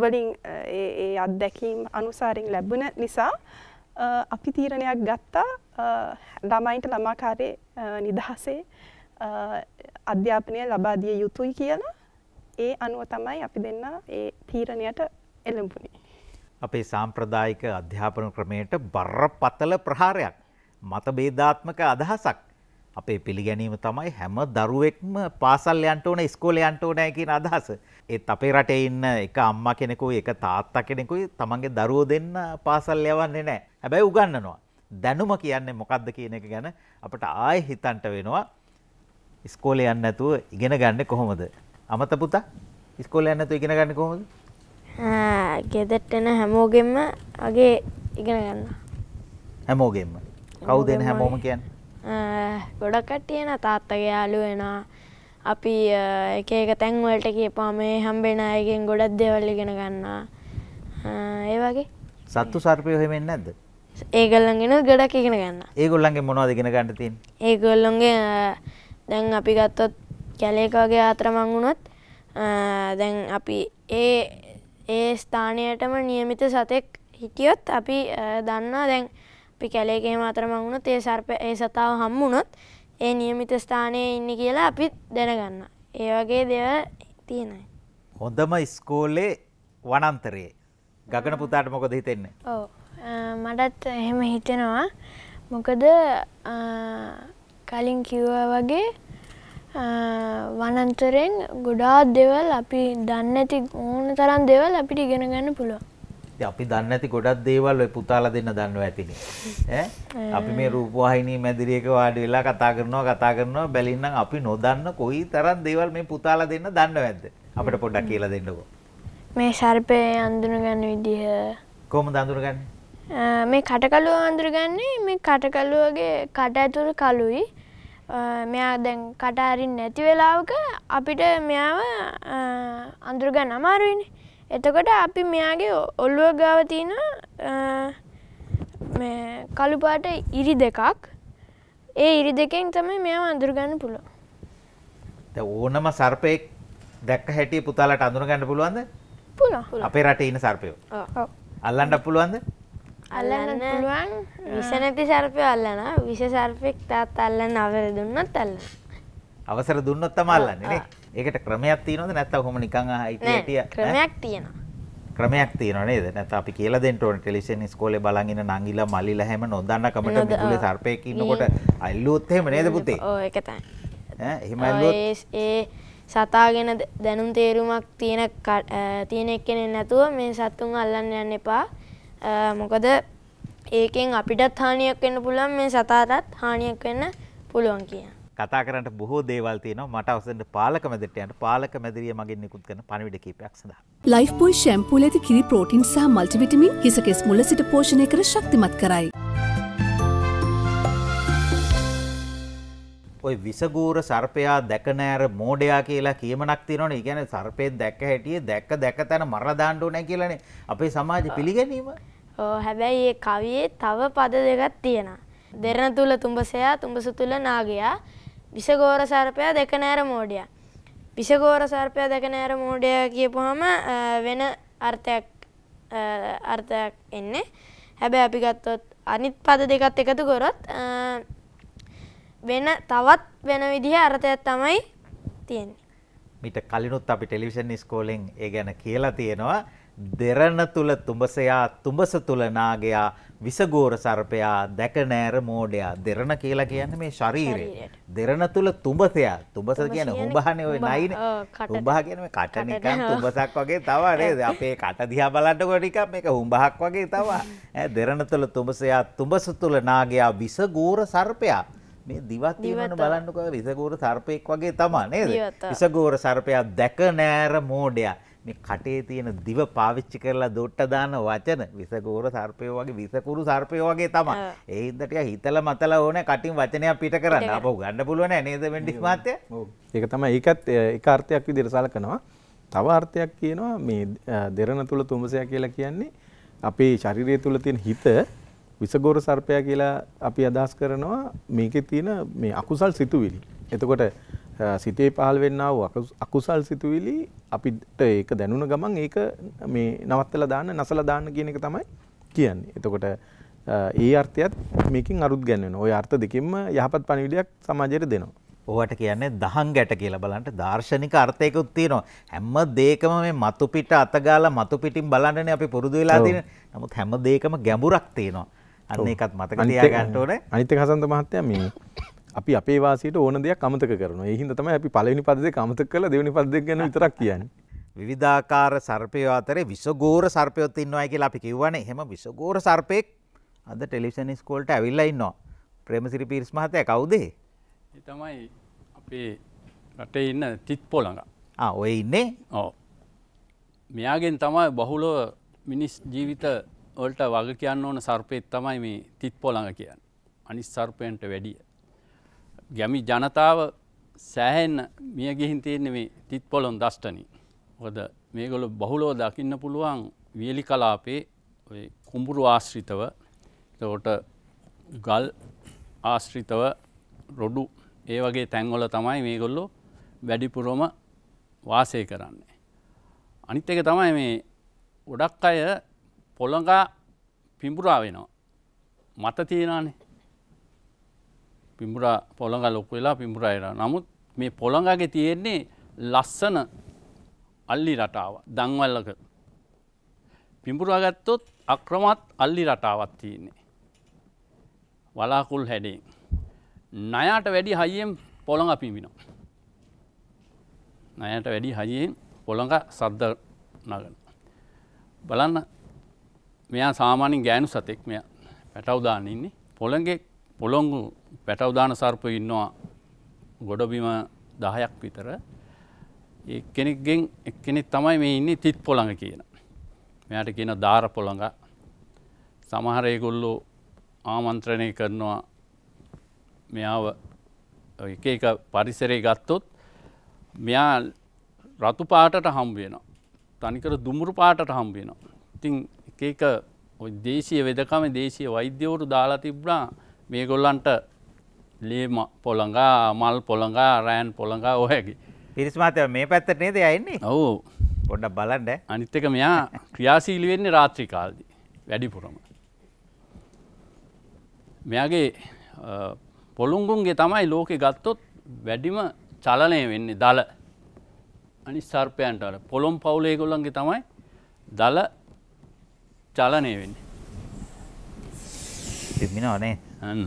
වලින් ඒ අත්දැකීම් අනුසාරෙන් ලැබුණ නිසා අපි තීරණයක් ගත්තා ළමයින්ට ළමාකාරය නිදහසේ අධ්‍යාපනය ලබා දිය යුතුයි කියලා ඒ අනුව තමයි අපි දෙන්න ඒ තීරණයට එළඹුණේ අපේ සාම්ප්‍රදායික අධ්‍යාපන ක්‍රමයට බරපතල ප්‍රහාරයක් මත බේධාත්මක අදහසක් අපේ පිළිගැනීම තමයි හැම දරුවෙක්ම පාසල් යන්ට ඕන ස්කෝල යන්ට ඕනෑ කියන අදහස. ඒත් අපේ රටේ ඉන්න එක අම්මා කෙනෙකුයි එක තාත්තා කෙනෙකුයි තමන්ගේ දරුවෝ දෙන්න පාසල් යවන්නේ නෑ. හැබැයි උගන්නනවා. දැනුම කියන්නේ මොකක්ද කියන එක ගැන අපට ආයෙ හිතන්ට වෙනවා. ඉස්කෝලේ යන්න නැතුව ඉගෙන ගන්න කොහොමද? අමත පුතා ඉස්කෝලේ යන්න නැතුව ඉගෙන ගන්න කොහොමද? ගෙදෙට්ටෙන හැමෝගෙම අගේ ඉගෙන ගන්න හැමෝගෙම කවු දෙන හැමෝම කියන් ගොඩක්කට්ටියන තාත්තගේ යාලු වෙනවා අපි එක එක තැන්වලට කියපා මේ හම්බෙන අයගෙන් ගොඩක් දෙවල් ඉගෙන ගන්නා ඒ වගේ සත්තු සර්පය හෙමෙන් නැද්ද ඒගල්ලන්ගෙන ගොඩක් ඉගෙන ගන්න ඒගොල්ලන්ගේ මොනවද ඉගෙන ගන්න තින් ඒගොල්ලොන්ගේ දැන් අපි ගත්තොත් කැලේකගේ ආතරමං වුණොත් දැන් අපි ඒ ඒ ස්ථානයටම නියමිත සතෙක් හිටියොත් අපි දන්නා දැන් අපි කැලේගේ මාතරම වුණොත් ඒ සර්ප ඒ සතාව හම්බුනොත් ඒ නියමිත ස්ථානයේ ඉන්න කියලා අපි දැනගන්න. ඒ වගේ දේවල් තියෙනයි. හොඳම ඉස්කෝලේ වනන්තරයේ ගගන පුතාට මොකද හිතෙන්නේ? ඔව්. මටත් එහෙම හිතෙනවා. මොකද කලින් කිව්වා වගේ වනන්තරෙන් ගොඩාත් දෙවල් අපි දන්නඇති ඕන තරම් දෙවල් අපිට ඉගෙන ගන්න පුළුව අපි දන්නඇති ගොඩත් දේවල් ඔය පුතාල දෙන්න දන්නව ඇතින අපි මේ රූපවාහිනී මැදිරියක වාඩි වෙලා කතා කරනවා කතා කරනවා බැලින්නම් අපි නොදන්න කොයි තරම් දේවල් මේ පුතාල දෙන්න දන්න ඇද අපට පොඩ්ඩක් කියලා දෙන්නකෝ මේ සර්පය අඳුනගන්න විදිහ කොම දඳුරගන්න මේ කටකලුව අඳුරගන්නේ මේ කටකලුවගේ කට ඇතුළ කලුයි මෙයා දැන් කටාරින් නැති වෙලාවක අපිට මෙයාව අඳුරග නමාරුයින. එතකොට අපි මෙයාගේ ඔල්ලුව ගාවතින කළුපාට ඉරි දෙකක් ඒ ඉරි දෙකෙන් තමයි මෙයා අඳුරගන්න පුළො. ඕනම සර්පයෙක් දැක්ක හැටිය පුතාලට අඳුරගන්න පුළුවන්ද අපේ රට ඉන්න සර්පයෝ අල්ලන්ඩ පුළුවන්ද අල්ලන්න පුළුවන් විස නැති සර්පය අල්ලන විස සර්පෙක් තාත් අල්ලන්න අවසර දුන්නත් අල්ලන. අවසර දුන්නොත් තමයි අල්ලන්නේ නේ. ඒකට ක්‍රමයක් තියෙනවද නැත්නම් කොහොම නිකන් හිටිය ක්‍රමයක් තියෙනවා. ක්‍රමයක් තියෙනවා නේද? නැත්නම් අපි කියලා දෙන්න ඕනේ ටෙලිවිෂන් ඉස්කෝලේ බලන් ඉන්න නංගිලා මල්ලිලා හැම නොදන්න කමට මිදුලේ සර්පෙක් ඉන්නකොට අල්ලුවොත් එහෙම නේද පුතේ? ඔව් ඒක තමයි. ඈ එහෙම අල්ලුවොත් ඒ සතාගෙන දැනුම් තේරුමක් තියෙන තියෙන එක්කෙනෙක් නැතුව මේ සතුන් අල්ලන්න යන්න එපා. මොකද ඒකෙන් අපිටත් හානියක් වෙන්න පුළුවන් මේ සතාටත් හානියක් වෙන්න පුළුවන් කියන. කතා කරන්නට බොහෝ දේවල් තියෙනවා මට අවසන්ට පාලක මැදිරියට යන්න පාලක මැදිරිය මගින් නිකුත් කරන පණිවිඩ කිහිපයක් සඳහා. ලයිෆ් බෝයි ෂැම්පූ ඇති කිරි ප්‍රෝටීන් සහ මල්ටිවිටමින් හිස කෙස් මුල සිට පෝෂණය කර ශක්තිමත් කරයි. ඔය විසගූර සර්පයා දැක නෑර මෝඩයා කියලා කියමනක් තියෙනවනේ. ඒ කියන්නේ සර්පෙත් දැක්ක හැටියේ දැක්ක දැක තැන මරලා දාන්න ඕනේ කියලානේ අපේ සමාජයේ පිළිගැනීම. ඔව් හැබැයි ඒ කවියේ තව පද දෙකක් තියෙනවා. දෙරණ තුල තුඹසයා තුඹස තුල නාගයා විසගෝර සර්පයා දෙක නෑර මෝඩයා. විසගෝර සර්පයා දෙක නෑර මෝඩයා කියපුවාම වෙන අර්ථයක් අර්ථයක් එන්නේ. හැබැයි අපි ගත්තොත් අනිත් පද දෙකත් එකතු කරොත් වෙන තවත් වෙන විදිහ අර්ථයක් තමයි තියෙන්නේ. මිට කලිනුත් අපි ටෙලිවිෂන් ස්කෝලෙන් ඒ ගැන කියලා තියෙනවා දෙරණ තුල තුඹසයා තුඹස තුල නාගයා විසගෝර සර්පයා දැක නෑර මෝඩයා දෙරණ කියලා කියන්නේ මේ ශරීරය දෙරණ තුල තුඹසයා තුඹස කියන්නේ හුඹහනේ ওই නයිනේ හුඹහ කියන්නේ මේ කට නිකන් තුඹසක් වගේ තව නේද අපේ කට දිහා බලනකොට නිකන් මේක හුඹහක් වගේ තව ඈ දෙරණ තුල තුඹසයා තුඹස තුල නාගයා විසගෝර සර්පයා මේ දිවත් තියෙනවනේ බලන්නකෝ විසගෝර සර්පෙක් වගේ තමයි නේද? විසගෝර සර්පයා දැක නෑර මෝඩයා. මේ කටේ තියෙන දිව පාවිච්චි කරලා දොට්ට දාන වචන විසගෝර සර්පයෝ වගේ විසකුරු සර්පයෝ වගේ තමයි. ඒ හින්දා ටික හිතලා මතලා ඕනේ කටින් වචනයක් පිට කරන්න. අපෝ ගන්න පුළුවන් නෑ නේද වෙන්ඩිස් මහත්තයා? ඔව්. ඒක තමයි ඒකත් ඒක අර්ථයක් විදිහට සලකනවා. තව අර්ථයක් කියනවා මේ දෙරණ තුල තුඹසයා කියලා කියන්නේ අපේ ශරීරය තුල තියෙන හිත විසගෝර සර්පයා කියලා අපි අදහස් කරනවා මේකේ තියෙන මේ අකුසල් සිතුවිලි. එතකොට සිතේ පහළ වෙන්නා වූ අකුසල් සිතුවිලි අපිට ඒක දැනුණ ගමන් ඒක මේ නවත්තලා දාන්න නසලා දාන්න කියන එක තමයි කියන්නේ. එතකොට ඒ අර්ථයත් මේකින් අරුත් ගන්නවා. ওই අර්ථ දෙකෙන්ම යහපත් පණිවිඩයක් සමාජයට දෙනවා. ඕවට කියන්නේ දහං ගැට කියලා බලන්න දාර්ශනික අර්ථයකුත් තියෙනවා. හැම දෙයකම මේ මතු පිට අතගාලා මතු පිටින් බලන්නනේ අපි පුරුදු වෙලා තියෙන්නේ. නමුත් හැම දෙයකම ගැඹුරක් තියෙනවා. අන්න එකත් මතක තියාගන්න ඕනේ අනිත් හසන්ත මහත්තයා මේ අපි අපේ වාසියට ඕන දෙයක් අමතක කරනවා. ඒ හින්දා තමයි අපි පළවෙනි පද දෙක අමතක කරලා දෙවෙනි පද දෙක ගැන විතරක් කියන්නේ. විවිධාකාර සර්පය අතරේ විසගෝර සර්පයොත් ඉන්නවා කියලා අපි කිව්වනේ. එහෙම විසගෝර සර්පෙක් අද ටෙලිවිෂන් ස්කෝල්ට ඇවිල්ලා ඉන්නවා. ප්‍රේමසිරි පීරිස් මහත්තයා කවුද? ඒ තමයි අපේ රටේ ඉන්න තිත් පොළඟ. ආ ඔය ඉන්නේ? ඔව්. මෙයාගෙන් තමයි බහුලව මිනිස් ජීවිත වලට වග කියන්න ඕන සර්පයත් තමයි මේ තිත් පොළඟ කියන්න. අනිස් සර්පයන්ට වැඩිය. ගැමි ජනතාව සෑහෙන් මිය ගිහින් තියෙන්නේ මේ තිත් පොළොන් දෂ්ටනි. හොද මේගොලු බහුලෝ දකින්න පුළුවන් වියලි කලාපේ කුඹුරු ආශ්‍රිතව තෝට ගල් ආශ්‍රිතව රොඩු ඒ වගේ තැන්වල තමයි මේගොල්ලො වැඩිපුරොම වාසය කරන්නේ. අනිත් එක තමයි මේ ගොඩක් අය පොළඟ පිඹුරා වෙනවා. මත තියෙනනේ. පිඹුරා පොළඟ ලොකු වෙලා පිඹුරා එනවා. නමුත් මේ පොළඟගේ තියෙන්නේ ලස්සන අල්ලි රටාව දංවල්ලක. පිඹුරා ගත්තොත් අක්‍රමත් අල්ලි රටාවක් තියෙන්නේ. වලාකුල් හැඩේ. ණයට වැඩි හයියෙන් පොළඟ පිඹිනවා. ණයට වැඩි හයියෙන් පොළඟ සද්ද නගන. බලන්න මෙයා සාමානින් ගෑනු සතෙක් මෙ පැටවදාන ඉන්නේ පොළගේ පොළොංගු පැටවදාන සර්ප ඉන්නවා ගොඩබිම දහයක් විතර එක්කෙනෙක්ගෙන් එක්කෙනෙක් තමයි මේ ඉන්නේ තිත් පොළඟ කියන මෙයට කියන ධාර පොළඟ සමහර ඒගොල්ලෝ ආමන්ත්‍රණය කරනවා මෙයාව එක එක පරිසරේ ගත්තොත් මෙයා රතු පාටට හම්බුවෙනවා තනිකර දුමුරු පාටට හම්බුවෙනවා ඉතින් එක එක දේශය වෙදකම දේශය වෛද්‍යවරු දාලා තිබ්ලා මේ ගොල්ලන්ට ලේම පොළඟා මල් පොළඟා රෑන් පොළඟා ඔහැකි. පිරිස්මාතය මේ පැත්තට නේද යන්නේ ඔවු පොඩ්ඩක් බලන්ඩ අනිත්තක මෙයා ක්‍රියාශීලිවෙන්නේ රාත්‍රිකාල්දී වැඩිපුරම. මෙයාගේ පොළුන්ගුන්ගේ තමයි ලෝකෙ ගත්තොත් වැඩිම චලනය වෙන්නේ දළ අනි සර්පයන්ට පොළොම් පවුලේ ගොල්ලන්ගේ තමයි දළ චලනය වෙන්න පිමිනවනේ අන්න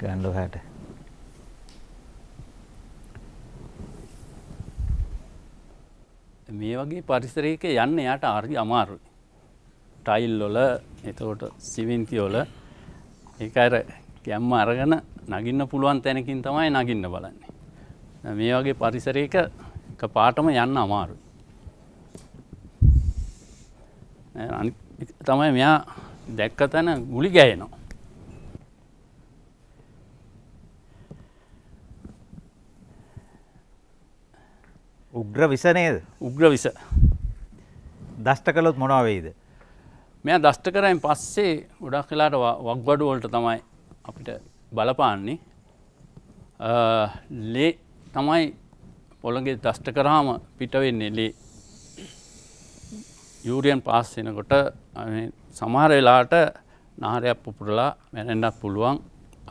ගණ්ඩු හැට මේ වගේ පරිසරයක යන්න යාට ආර්ගි අමාරුයි ටයිල් වල එතකොට සිවින්ති වල ඒක අර ගැම්ම අරගෙන නගින්න පුළුවන් තැනකින් තමයි නගින්න බලන්නේ. මේ වගේ පරිසරයක එක පාටම යන්න අමාරුයි. තමයි මෙයා දැක්ක තැන ගුලි ගෑනවා. උග්‍ර විස නේද? උග්‍ර විස. දෂ්ට කළොත් මොනවා වෙයිද? මෙයා දෂ්ට කරයින් පස්සේ ගොඩක් කලාට වක්බඩුවලට තමයි අපිට බලපාන්නේ ලේ තමයි පොළගේ දෂ්ට කරාම පිටවෙන්නේ ලේ යුරියන් පාස් වෙනකොට සමහර වෙලාට නහරයක් පුපුරලා මැරෙන්ඩක් පුළුවන්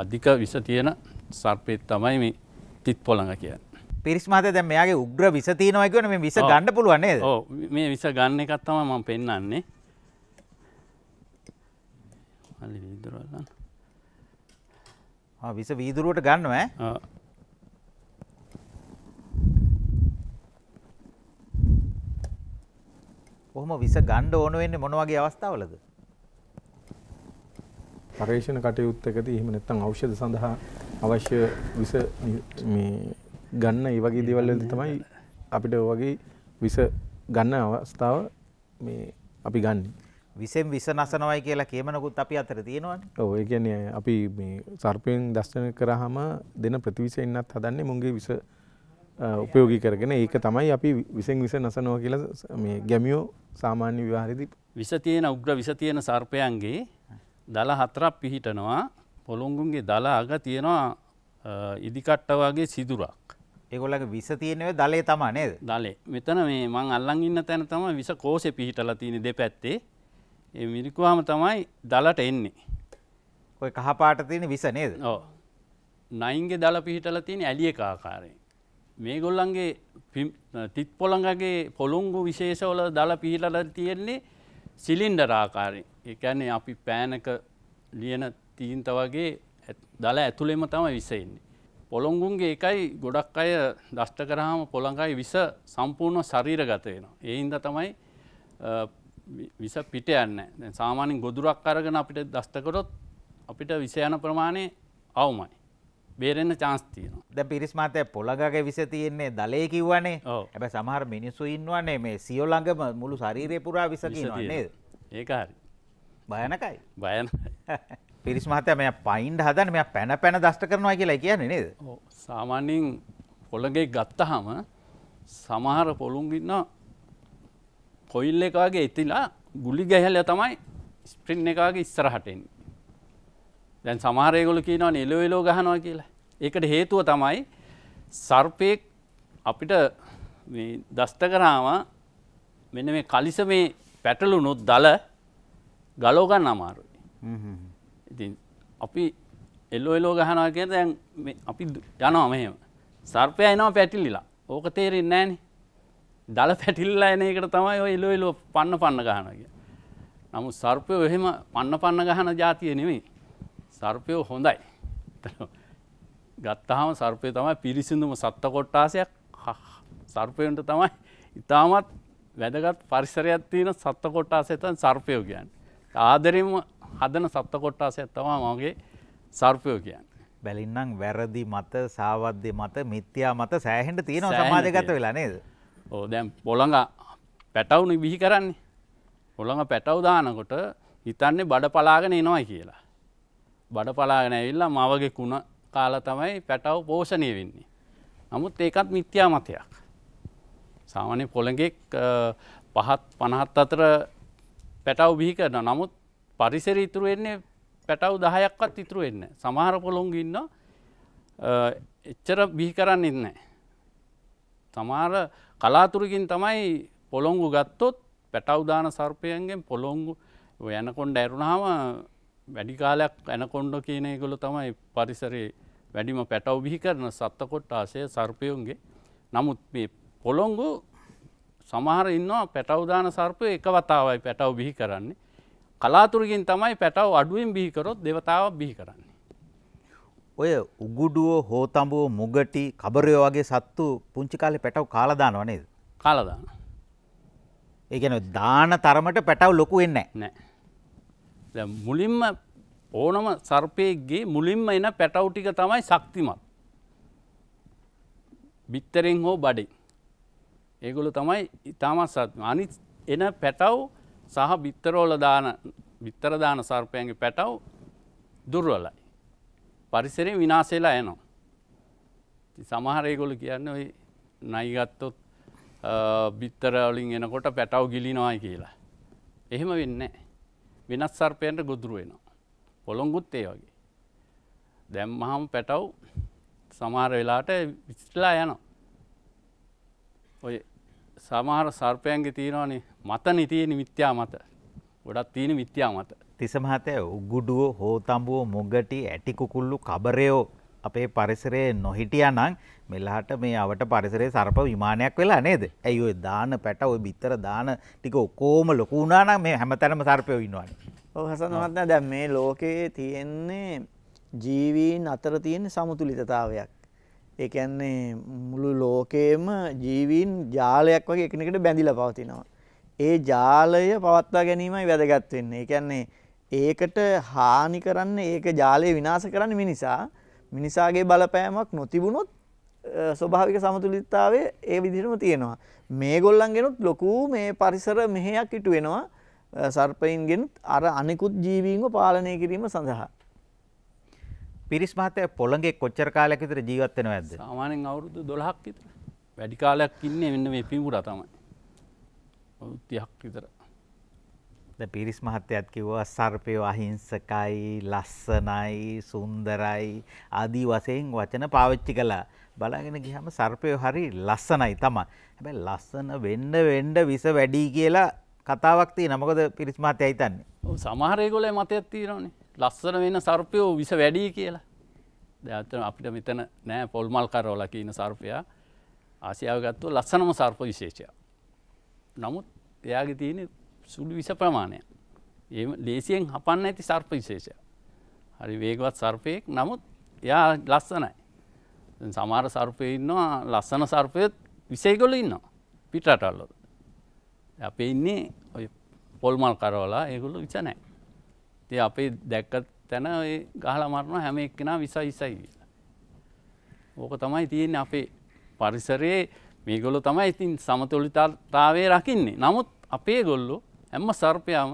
අධික විස තියෙන සර්පයත් තමයි මේ තිත් පොළඟ කියන්න. පිරිස්මාත දැ මෙයාගේ උග්‍ර විසතියනවයකන මේ විස ගණඩ පුළුවන්නේ මේ විස ගන්න එකත් තම ම පෙන්න්නන්නේ අලි වීදුරුවල්ලන්න විස වීදුරුවට ගන්නව ඔහොම විස ගණ්ඩ ඕන වෙන්නේ මොනවගේ අවස්ථාවලද පර්ේෂණ කටයුත්තකදී එහෙම නැත්නම් ඖෂධ සඳහා අවශ්‍ය විස මේ ගන්න ඒ වගේ දේවල් වලදී තමයි අපිට ඔය වගේ විස ගන්න අවස්ථාව මේ අපි ගන්නේ විසෙන් විස නසනවයි කියලා කියමනකුත් අපි අතර තියෙනවනේ ඔව් ඒ කියන්නේ අපි මේ සර්පයෙන් දර්ශන කරාම දෙන ප්‍රතිවිෂයෙන්වත් හදන්නේ මුංගේ විස උපයෝගී කරගෙන ඒක තමයි අපි විසෙන් විස නසනවා කියලා මේ ගැමියෝ සාමාන්‍ය විවාහයේදී විස තියෙන උග්‍ර විස තියෙන සර්පයන්ගේ දල හතරක් පිහිටනවා පොළොංගුන්ගේ දල අග තියෙනවා ඉදිකට්ට වගේ සිදුරක් ඒගොල්ලගේ විස තියෙනව දලේ තමයි නේද? දලේ. මෙතන මේ මං අල්ලන් ඉන්න තැන තමයි විස කෝෂේ පිහිටලා තියෙන දෙපැත්තේ. ඒ මිරිකුවාම තමයි දලට එන්නේ. ඔය කහපාට තියෙන විස නේද? ඔව්. නයින්ගේ දල පිහිටලා තියෙන ඇලිය කාකාරයෙන්. මේගොල්ලන්ගේ තිත් පොළඟගේ පොළොංගු විශේෂවල දල පිහිටලා තියෙන්නේ සිලින්ඩර් ආකාරයෙන්. ඒ කියන්නේ අපි පෑනක ලියන තීන්ත වගේ දල ඇතුළෙම තමයි විස එන්නේ. පොළොංගුන්ගේ එකයි ගොඩක් අය දෂ්ට කරාම පොළඟයි විස සම්පූර්ණ ශරීරගත වෙනවා. ඒ හින්දා තමයි විස පිට යන්න සාමානින් ගොදුරක් අරගෙන අපිට දස්ටකරොත් අපිට විසයන ප්‍රමාණය අවමයි. බේරෙන්න්න චාස්තියන ද පිරිස්මාතය පොළගගේ විස තියෙන්නේ දලය කිව්වනේ ඇබ සමහර මිනිස්සු ඉන්වන්නේ මේ සියෝලඟම මුළු ශරීරය පුරා විසකින්නේ ඒක හරි බයනකයි බයන පිරිස්මාතය මෙ පයින්් හදන මෙ පැන පැන දස්ට කරනවා කියලා කියන්නේ නේද සාමාන්‍යින් පොළගේ ගත්ත හම සමහර පොළුන්ගින්න කොයිල් එකගේ ඉතිලා ගුලි ගැහල තමයි ස්ප්‍රින් එකගේ ඉස්සරහටෙන් දැන් සමාරයගොල කියනවා නිලවෙලෝ ගහනවා කියලා ඒකට හේතුව තමයි සර්පයෙක් අපිට දස්ත කරාම මෙන්න මේ කලිස මේ පැටලුණුත් දල ගලෝගන්න අමාරුයි ඉතින් අපි එල්ලෝ එලෝ ගහනවා කිය දැන් අපි යනවා මෙහෙම සර්පය එනවා පැටිලිලා ඕක තේරෙන්නේ නෑනේ දළ පැටිල්ලා එන එකට තමයි ඔය එලෝ එලෝ පන්න පන්න ගහනග. නමුත් සර්පය ඔහෙම පන්න පන්න ගහන ජාතිය නෙවෙයි. සර්පයෝ හොඳයි. ගත්තාහම සර්පය තමයි පිරිසිඳුම සත්ත කොට්ටාසයක් සර්පයන්ට තමයි ඉතාමත් වැදගත් පරිසරයක් තියෙන සත්ත කොට්ටාසයතන් සර්පයෝ කියන්න. ආදරෙන්ම හදන සත්ත කොට්ටාසයක් තමා මගේ සර්පයෝ කියන්න. බැලින්නම් වැරදි මත සාවද්‍ය මත මිත්‍යා මත සෑහෙන්ට තියෙනවා සමාජගත වෙලා නේද. ඕ දැම් පොළඟ පැටවුන බිහි කරන්නේ පොළඟ පැටවදානකොට හිතන්නේ බඩ පලාගෙන එනවයි කියලා. බඩ පලාගෙන ඇවිල්ලා මවගේ කුණ කාල තමයි පැටව පෝෂණය වෙන්නේ. නමුත් ඒකත් මිත්‍යා මතයක්. සාමාන්‍ය පොළඟෙක් පහත් පනහත් අතර පැටව බිහි කරන නමුත් පරිසර ඉතුරු වෙන්නේ පැටව් දහයක්වත් ඉතුරු වෙන්න සමහර පොළොන් ඉන්න එච්චර බිහි කරන්න ඉන්න. සමහර කලාතුරකින් තමයි පොළොංගු ගත්තොත් පැටවදාන සර්පයන්ගෙන් පොළොංගු යනකොන්ඩ ඇරුණාම වැඩිකාලයක් ඇනකොන්්ඩ කියන එකගොල තමයි පරිසරේ වැඩිම පැටව බිහි කරන සත්තකොට ආසය සර්පයුන්ගේ නමුත් මේ පොළොංගු සමහර ඉන්නවා පැටවදාන සර්පය එක වතාවයි පැටව බිහි කරන්නේ කලාතුරකින් තමයි පැටව අඩුවෙන් බිහිකරොත් දෙවතාව බිහි කරන්න ඔය උගුඩුවෝ හෝතඹුව මුගටි කබරයෝ වගේ සත්තු පුංචි කාලේ පැටව කාලා දානව නේද? කාලා දානවා. ඒ කියන්නේ දාන තරමට පැටව ලොකු වෙන්නේ නැහැ. නැහැ. දැන් මුලින්ම ඕනම සර්පයේගේ මුලින්ම එන පැටව ටික තමයි ශක්තිමත්. බිත්තරෙන් හෝ බඩේ. ඒගොල්ලෝ තමයි ඉතාමත් සත්තු. අනිත් එන පැටව සහ බිත්තරවල දාන බිත්තර දාන සර්පයන්ගේ පැටව දුර්වලයි. පරිසරය විනාසේලා යනවා. සමහරයගොල කියන්න ඔයි නයිගත්තොත් බිත්තරවලින් එනකොට පැටව් ගිලිනවායි කියලා. එහෙම වෙන්න වෙනස් සර්පයන්ට ගොදුරුවෙනවා. පොළොංගුත් ඒ වගේ. දැම්මහම පැටව් සමහර වෙලාට විස්ටලා යනවා. ඔය සමහර සර්පයන්ගේ තියෙනවානේ මත නිතිය නිමිත්‍යා මත ගොඩත් තියෙන මිත්‍යා මත තිස මහතය උගුඩුව හෝතම්බුව මුගටි ඇටි කුකුල්ලු කබරයෝ අපේ පරිසරයේ නොහිටිය නම් මෙල්ලහට මේ අවට පරිසරයේ සර්ප විමානයක් වෙලා නේද? ඇයි ඔය දාන පැට ඔය බිත්තර දාන ටික ඔක්කොම ලොකු වුණා නම් මේ හැමතැනම සර්පයෝ ඉන්නවනේ. ඔව් හසන් මහත්මයා දැන් මේ ලෝකයේ තියෙන්නේ ජීවීන් අතර තියෙන සමතුලිතතාවයක්. ඒ කියන්නේ මුළු ලෝකයේම ජීවීන් ජාලයක් වගේ එකිනෙකට බැඳිලා පවතිනවා. ඒ ජාලය පවත්වා ගැනීමයි වැදගත් වෙන්නේ. ඒ කියන්නේ ඒකට හානි කරන්න ඒක ජාලය විනාශ කරන්න මිනිසා මිනිසාගේ බලපෑමක් නොතිබුණොත් ස්වභාවික සමතුලිතතාවය ඒ විදිහටම තියෙනවා. මේ ගොල්ලන්ගෙනුත් ලොකු මේ පරිසර මෙහෙයක් ඉටු වෙනවා සර්පයින්ගෙනුත් අර අනිකුත් ජීවීන්ව පාලනය කිරීම සඳහා. පිරිස් මහත්තයා පොළඟේ කොච්චර කාලයක් විතර ජීවත් වෙනව ඇද්ද? සාමාන්‍යයෙන් අවුරුදු 12ක් විතර. වැඩි කාලයක් ඉන්නේ මෙන්න මේ පිඹුරා තමයි. අවුරුදු 30ක් විතර. ද පිරිස් මහත්තයත් කිව්වා සර්පය අහිංසකයි ලස්සනයි සුන්දරයි ආදී වශයෙන් වචන පාවිච්චි කළා. බලාගෙන ගිහම සර්පය හරි ලස්සනයි තමයි. හැබැයි ලස්සන වෙන්න වෙන්න විස වැඩි කියලා කතාවක් තියෙනවා. මොකද පිරිස් මහත්තයා හිතන්නේ. ඔව් සමහර ඒගොල්ලෝ මතයක් තියෙනවානේ. ලස්සන වෙන සර්පය විස වැඩි කියලා. දැන් අපිට මෙතන නෑ පොල්මල් කරවලා කියන සර්පයා ආසියාව ගත්තොත් ලස්සනම සර්ප විශේෂය. නමුත් එයාගේ තියෙන සුළු විස ප්‍රමාණය. ඒ ලේසියෙන් හපන්න ඇති සර්ප විශේෂය. හරි වේගවත් සර්පයෙක් නමුත් එයා ලස්සනයි. සමාර සර්පය ඉන්නවා ලස්සන සර්පයත් විසේගොල ඉන්නවා පිටරටල්ලොද. අපේ ඉන්නේ ඔය පොල්මල් කරවලා ඒගොලු විස නෑ. තිය අපේ දැක්කත් තැන ගහල මරණ හැම එක්කෙනා විස ඉසයි. ඕක තමයි තියෙන අපේ පරිසරයේ මේගොලො තමයි ඉතින් සමතුලිතාතාවේ රකින්නේ. නමුත් අපේ ගොල්ලු හැම සර්පයාම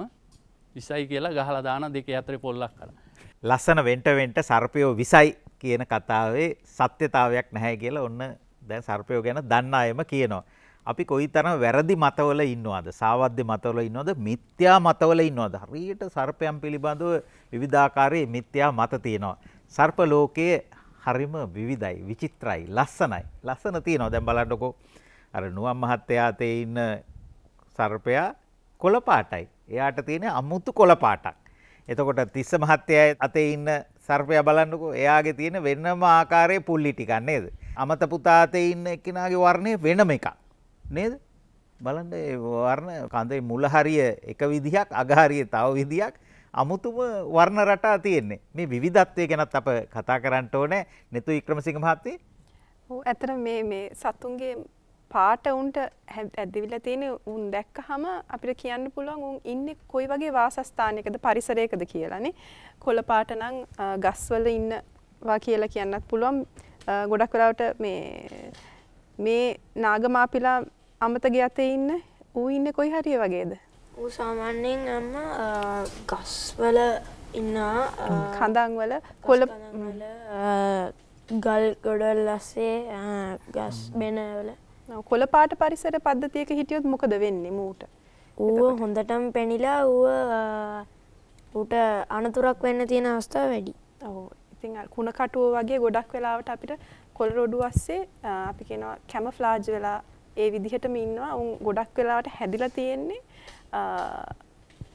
විසයි කියලා ගහලා දාන දෙක අතරේ පොල්ලක් කරලා. ලස්සන වෙන්ට වෙන්ට සර්පයෝ විසයි කියන කතාවේ සත්‍යතාවයක් නැහැ කියලා ඔන්න දැන් සර්පයෝ ගැන දන්න අයම කියනවා. අපි කොයිතරම් වැරදි මතවල ඉන්නවද? සාවද්‍ය මතවල ඉන්නවද? මිත්‍යා මතවල ඉන්නවද? හරියට සර්පයන් පිළිබඳව විවිධාකාරයේ මිත්‍යා මත තියෙනවා. සර්ප ලෝකයේ හරිම විවිධයි, විචිත්‍රයි, ලස්සනයි. ලස්සන තියෙනවා. දැන් බලන්නකෝ. අර නුවන් මහත්තයා තේ ඉන්න සර්පයා කොළපාටයි. එයාට තියෙන අමුතු කොළපාටක්. එතකොට තිස්ස මහත්තයයි අතේ ඉන්න සර්පය බලන්නකෝ එයාගේ තියෙන වෙනම ආකාරයේ පුල්ලි ටිකක් නේද? අමත පුතා අතේ ඉන්න එක්කෙනාගේ වර්ණය වෙනම එකක්. නේද? බලන්න ඒ වර්ණ කඳේ මුල හරිය එක විදිහක් අග හරිය තව විදිහක් අමුතුම වර්ණ රටා තියෙන්නේ. මේ විවිධත්වය ගැනත් අප කතා කරන්න ඕනේ. නෙතු වික්‍රමසිංහ මහත්තයා ඇතර මේ මේ සතුන්ගේ පාට උන්ට ඇදවිල තියෙන උන් දැක්ක හම අපිට කියන්න පුළුවන් උන් ඉන්න කොයි වගේ වාසස්ථානයකද පරිසරයකද කියලනේ කොළ පාට නං ගස්වල ඉන්නවා කියලා කියන්නත් පුළුවන් ගොඩක් වෙලාවට මේ මේ නාගමාපිලා අමතගේ අතේ ඉන්න ඌ ඉන්න කොයි හරිය වගේද ඌ සාමාන්‍යයෙන් අම්ම ගස්වල ඉන්න කඳන්වල කොළ ගල් ගොඩල් ලස්සේ ගස් බෙනවල කොළපාට පරිසර පද්ධතියක හිටියොත් මොකද වෙන්නේ මූට ඌව හොඳටම පැනිලා ඌව ඌට අනතුරක් වෙන්න තියෙන අවස්ථා වැඩි ඔහු ඉතින් කුණ කටුව වගේ ගොඩක් වෙලාවට අපිට කොළ රොඩු අස්සේ අපි කියනවා කැම ෆ්ලාජ් වෙලා ඒ විදිහටම ඉන්නවා උන් ගොඩක් වෙලාවට හැදිලා තියෙන්නේ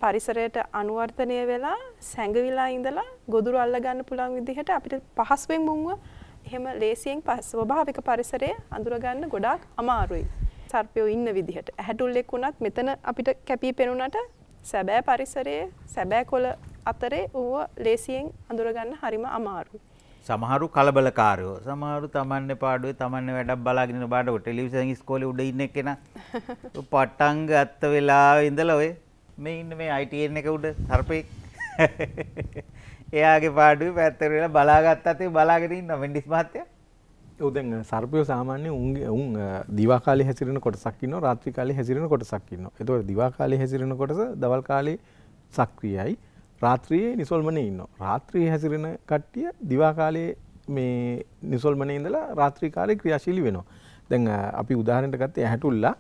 පරිසරයට අනුවර්තනය වෙලා සැඟවිලා ඉඳලා ගොදුරු අල්ල ගන්න පුළුවන් විදිහට අපිට පහසුවෙන් මුංව එහෙම ලේසියෙන් ස්වභාවික පරිසරය අඳුරගන්න ගොඩාක් අමාරුයි. සර්පයෝ ඉන්න විදිහට. ඇහැටුල්ලෙක් වුණත් මෙතන අපිට කැපී පෙනුනට සැබෑ පරිසරයේ සැබෑ කොළ අතරේ ඌව ලේසියෙන් අඳුරගන්න හරිම අමාරුයි. සමහරු කලබලකාරයෝ. සමහරු තමන්ගේ පාඩුවේ තමන්ගේ වැඩක් බලාගෙන ඉන්න බාඩ ටෙලිවිෂන් ඉස්කෝලේ උඩ ඉන්න කෙනා පටන් ගත්ත වෙලාවේ ඉඳලා ඔය මේ ඉන්න මේ ITN එක උඩ සර්පෙක් එයාගේ පාඩුවේ පැත්තට වෙලා බලාගත්තා තේ බලාගෙන ඉන්නවා මෙන්ඩිස් මහත්තයා. ඔව් දැන් සර්පියෝ සාමාන්‍ය උන්ගේ උන් දිවා කාලේ හැසිරෙන කොටසක් ඉන්නවා රාත්‍රී කාලේ හැසිරෙන කොටසක් ඉන්නවා. ඒතකොට දිවා කාලේ හැසිරෙන කොටස දවල් කාලේ සක්‍රියයි. රාත්‍රියේ නිසල්මනේ ඉන්නවා. රාත්‍රියේ හැසිරෙන කට්ටිය දිවා කාලේ මේ නිසල්මනේ ඉඳලා රාත්‍රී කාලේ ක්‍රියාශීලී වෙනවා. දැන් අපි උදාහරණයක් ගත්තේ ඇහැටුල්ලා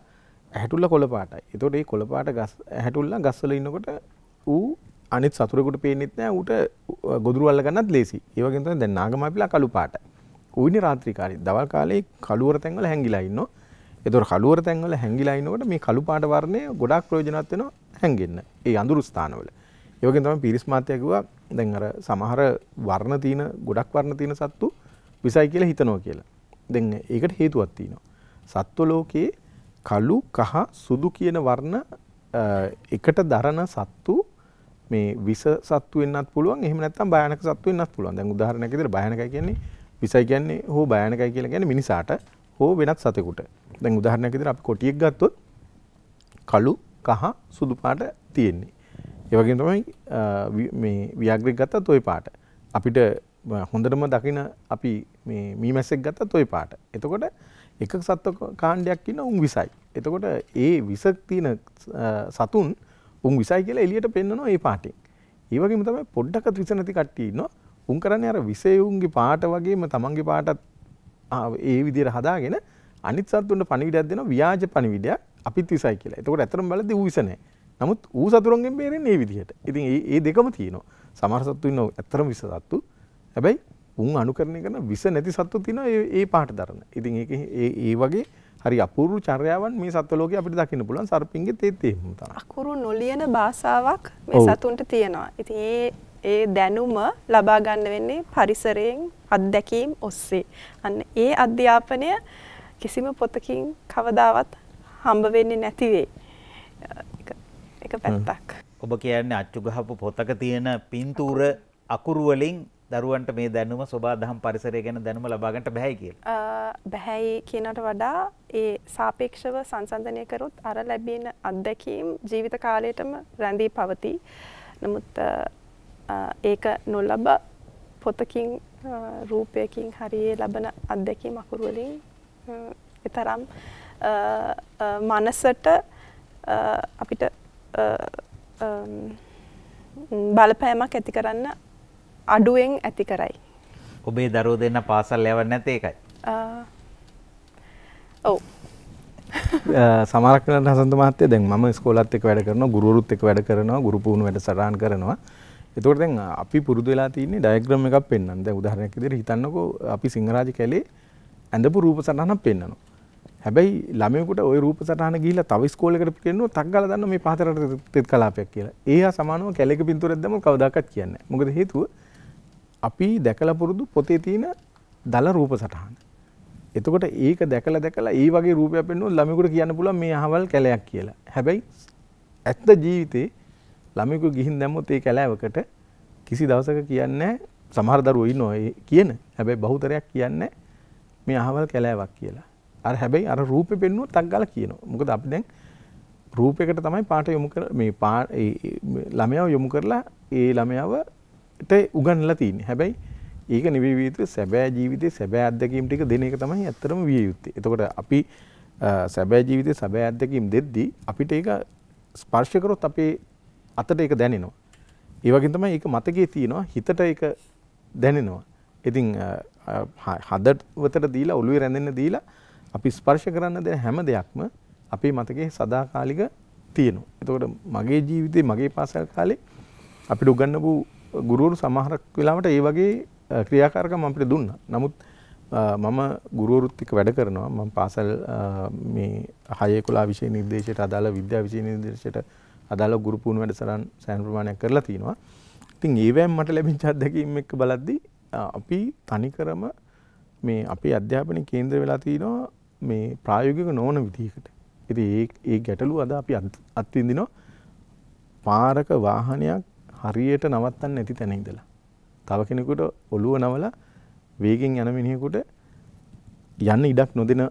ඇහැටුල්ලා කොළපාටයි. ඒතකොට මේ කොළපාට ගස් ඇහැටුල්ලා ගස්වල ඉන්නකොට ඌ අනිත් සතුරෙකුට පේන්නෙත් නෑ ඌට ගොදුරු අල්ල ගන්නත් ලේසි. ඒ වගේම තමයි දැන් නාගමාපිලා කළු පාට. ඌයිනේ රාත්‍රී කාලේ දවල් කාලේ කළුවර තැන්වල හැංගිලා ඉන්නවා. ඒතකොට කළුවර තැන්වල හැංගිලා ඉනකොට මේ කළු පාට වර්ණය ගොඩාක් ප්‍රයෝජනවත් වෙනවා හැංගෙන්න. ඒ අඳුරු ස්ථානවල. ඒ වගේම තමයි පිරිස් මාත්‍යා කිව්වා දැන් අර සමහර වර්ණ තියෙන ගොඩක් වර්ණ තියෙන සත්තු විසයි කියලා හිතනවා කියලා. දැන් ඒකට හේතුවක් තියෙනවා. සත්ව ලෝකයේ කළු කහ සුදු කියන වර්ණ එකට දරන සත්තු මේ විස සත්තු වෙන්නත් පුළුවන් එහෙම නැත්නම් භයානක සත්තු වෙන්නත් පුළුවන් දැන් උදාහරණයක් විදිහට භයානකයි කියන්නේ විසයි කියන්නේ හෝ භයානකයි කියලා කියන්නේ මිනිසාට හෝ වෙනත් සතෙකුට දැන් උදාහරණයක් විදිහට අපි කොටියෙක් ගත්තොත් කළු කහ සුදු පාට තියෙන්නේ ඒ වගේම තමයි මේ ව්‍යාග්‍රෙක් ගත්තත් ওই පාට අපිට හොඳටම දකින අපි මේ මීමැස්සෙක් ගත්තත් ওই පාට එතකොට එකක සත්ව කාණ්ඩයක් ඉන්න උන් විසයි එතකොට ඒ විස තියෙන සතුන් උන් විසයි කියලා එළියට පෙන්නනවා ඒ පාටින්. ඒ වගේම තමයි පොඩ්ඩක්වත් විස නැති කට්ටිය ඉන්නවා. උන් කරන්නේ අර විසේ උන්ගේ පාට වගේම තමන්ගේ පාටත් ඒ විදිහට හදාගෙන අනිත් සත්තුන්ට පණිවිඩයක් දෙනවා ව්‍යාජ පණිවිඩයක් අපිත් විසයි කියලා. එතකොට ඇත්තටම බලද්දී ඌ විස නැහැ. නමුත් ඌ සතුරන්ගෙන් බේරෙන්නේ මේ විදිහට. ඉතින් ඒ ඒ දෙකම තියෙනවා. සමහර සත්තු ඉන්නවා ඇත්තටම විස සත්තු. හැබැයි උන් අනුකරණය කරන විස නැති සත්තු තියෙනවා ඒ ඒ පාට දරන. ඉතින් ඒක ඒ ඒ වගේ හරි අපූරු චර්යාවන් මේ සත්වලෝක අපිට දකින්න පුළුවන් සර්පින්ගේ තේත් එහෙම තමයි. අකුරු නොලියන භාෂාවක් මේ සතුන්ට තියෙනවා. ඉතින් ඒ ඒ දැනුම ලබා ගන්න වෙන්නේ පරිසරයෙන් අත්දැකීම් ඔස්සේ. අන්න ඒ අධ්‍යාපනය කිසිම පොතකින් කවදාවත් හම්බ වෙන්නේ නැති වෙයි. එක පැත්තක්. ඔබ කියන්නේ අච්චු ගහපු පොතක තියෙන පින්තූර අකුරු වලින් දරුවන්ට මේ දැනුම සොබා දහම් පරිසරය ගැන දැනුම ලබා ගන්නට බෑ කියලා. බෑයි කියනට වඩා ඒ සාපේක්ෂව සංසන්දනය කරොත් අර ලැබෙන අත්දැකීම් ජීවිත කාලයටම රැඳී පවතී. නමුත් ඒක නොලබ පොතකින් රූපයකින් හරියේ ලබන අත්දැකීම් අකුරු වලින් එතරම් මනසට අපිට බලපෑමක් ඇති කරන්න අඩුවෙන් ඇති කරයි. ඔබේ දරුව දෙන්න පාසල් යවන්න නැත ඒකයි. ඔව්. සමහරක් වෙලාවට හසන්ත මහත්තයා දැන් මම ඉස්කෝලත් එක්ක වැඩ කරනවා, ගුරුවරුත් එක්ක වැඩ කරනවා, ගුරු පුහුණු වැඩසටහන් කරනවා. එතකොට දැන් අපි පුරුදු වෙලා තින්නේ ඩයග්‍රෑම් එකක් පෙන්වන්න. දැන් උදාහරණයක් විදිහට හිතන්නකෝ අපි සිංහරාජ කැලේ ඇඳපු රූප සටහනක් පෙන්වනවා. හැබැයි ළමයෙකුට ওই රූප සටහන ගිහිල්ලා තව ඉස්කෝලේකට කියනවා තක් ගාලා දාන්න මේ පහතරට තෙත් කලාපයක් කියලා. ඒහා සමානව කැලේක පින්තූරයක් දැම්මම කවදාකවත් කියන්නේ නැහැ. මොකද හේතුව අපි දැකලා පුරුදු පොතේ තියෙන දල රූප සටහන. එතකොට ඒක දැකලා දැකලා ඒ වගේ රූපයක් පෙන්වුවොත් ළමයෙකුට කියන්න පුළුවන් මේ අහවල් කැලයක් කියලා. හැබැයි ඇත්ත ජීවිතේ ළමයෙකු ගිහින් දැම්මොත් ඒ කැලෑවකට කිසි දවසක කියන්නේ සමහර දරුවෝ ඉන්නවා කියන. හැබැයි බහුතරයක් කියන්නේ මේ අහවල් කැලෑවක් කියලා. අර හැබැයි අර රූපේ පෙන්වුවොත් අක් ගාලා කියනවා. මොකද අපි දැන් රූපයකට තමයි පාට යොමු කර මේ ළමයාව යොමු කරලා ඒ ළමයාව ට උගන්නලා තියන්නේ හැබැයි ඒක නිවීවිත සැබෑ ජීවිතය සැබෑ අදකීම් ටික දෙන එක තමයි ඇත්තරම විය යුත්තේ එතකොට අපි සැබෑ ජීවිතය සැබෑ අදකීම් දෙද්දී අපිට ඒක ස්පර්ශකරොත් අපේ අතට ඒක දැනෙනවා ඒවගේ තමයි ඒක මතකේ තියෙනවා හිතට ඒක දැනෙනවා ඉතින් හදවතට දීලා ඔළුවේ රැඳෙන්න දීලා අපි ස්පර්ශ කරන්න දෙන හැම දෙයක්ම අපේ මතකේ සදාකාලික තියෙනවා එතකොට මගේ ජීවිතේ මගේ පාසල් කාලේ අපිට උගන්වපු ගුරුවරු සමහරක් වෙලාවට ඒ වගේ ක්‍රියාකාරකම් අපිට දුන්නා. නමුත් මම ගුරුවරුත් එක්ක වැඩ කරනවා. මම පාසල් මේ 6 විෂය නිර්දේශයට අදාළ විද්‍යා විෂය නිර්දේශයට අදාළ ගුරු පුහුණු වැඩසටහන් සෑහෙන ප්‍රමාණයක් කරලා තිනවා. ඉතින් ඒවැම් මට ලැබිච්ච අත්දැකීම් එක්ක බලද්දී අපි තනිකරම මේ අපේ අධ්‍යාපන කේන්ද්‍ර වෙලා තිනවා මේ ප්‍රායෝගික නොවන විදිහකට. ඉතින් ඒ ඒ ගැටලුව අද අපි අත්විඳිනවා. පාරක වාහනයක් හරියට නවත්තන්න නැති තැන ඉඳලා. තව කෙනෙකුට ඔළුව නවලා වේගෙන් යන මිනිහෙකුට යන්න ඉඩක් නොදෙන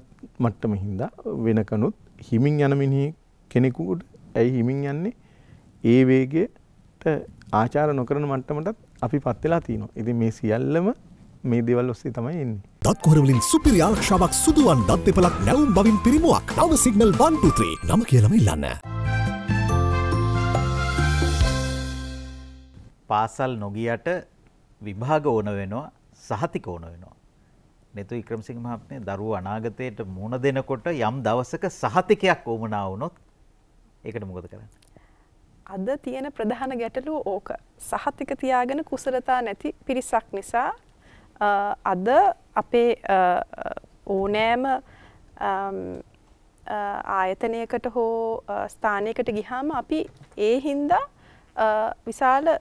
මට්ටම හින්දා වෙනකනුත් හිමින් යන මිනිහ කෙනෙකුට ඇයි හිමින් යන්නේ ඒ වේගයට ආචාර නොකරන මට්ටමටත් අපි පත් වෙලා තියෙනවා. ඉතින් මේ සියල්ලම මේ දෙවල් ඔස්සේ තමයි එන්නේ. දත්කොරවලින් සුපිරි ආරක්ෂාවක් සුදුවන් දත් දෙපලක් නැවුම් බවින් පිරිමුවක්. නව සිග්නල් 123 නම කියලම ඉල්ලන්න. පාසල් නොගියට විභාග ඕන වෙනවා සහතික ඕන වෙනවා. නෙතු වික්‍රමසිංහ මහත්මයා දරුවෝ අනාගතයට මුණ දෙනකොට යම් දවසක සහතිකයක් වුණා වුණොත් ඒකට මොකද කරන්නේ? අද තියෙන ප්‍රධාන ගැටලුව ඕක. සහතික තියාගෙන කුසලතා නැති පිරිසක් නිසා අද අපේ ඕනෑම ආයතනයකට හෝ ස්ථානයකට ගිහාම අපි ඒ හින්දා විශාල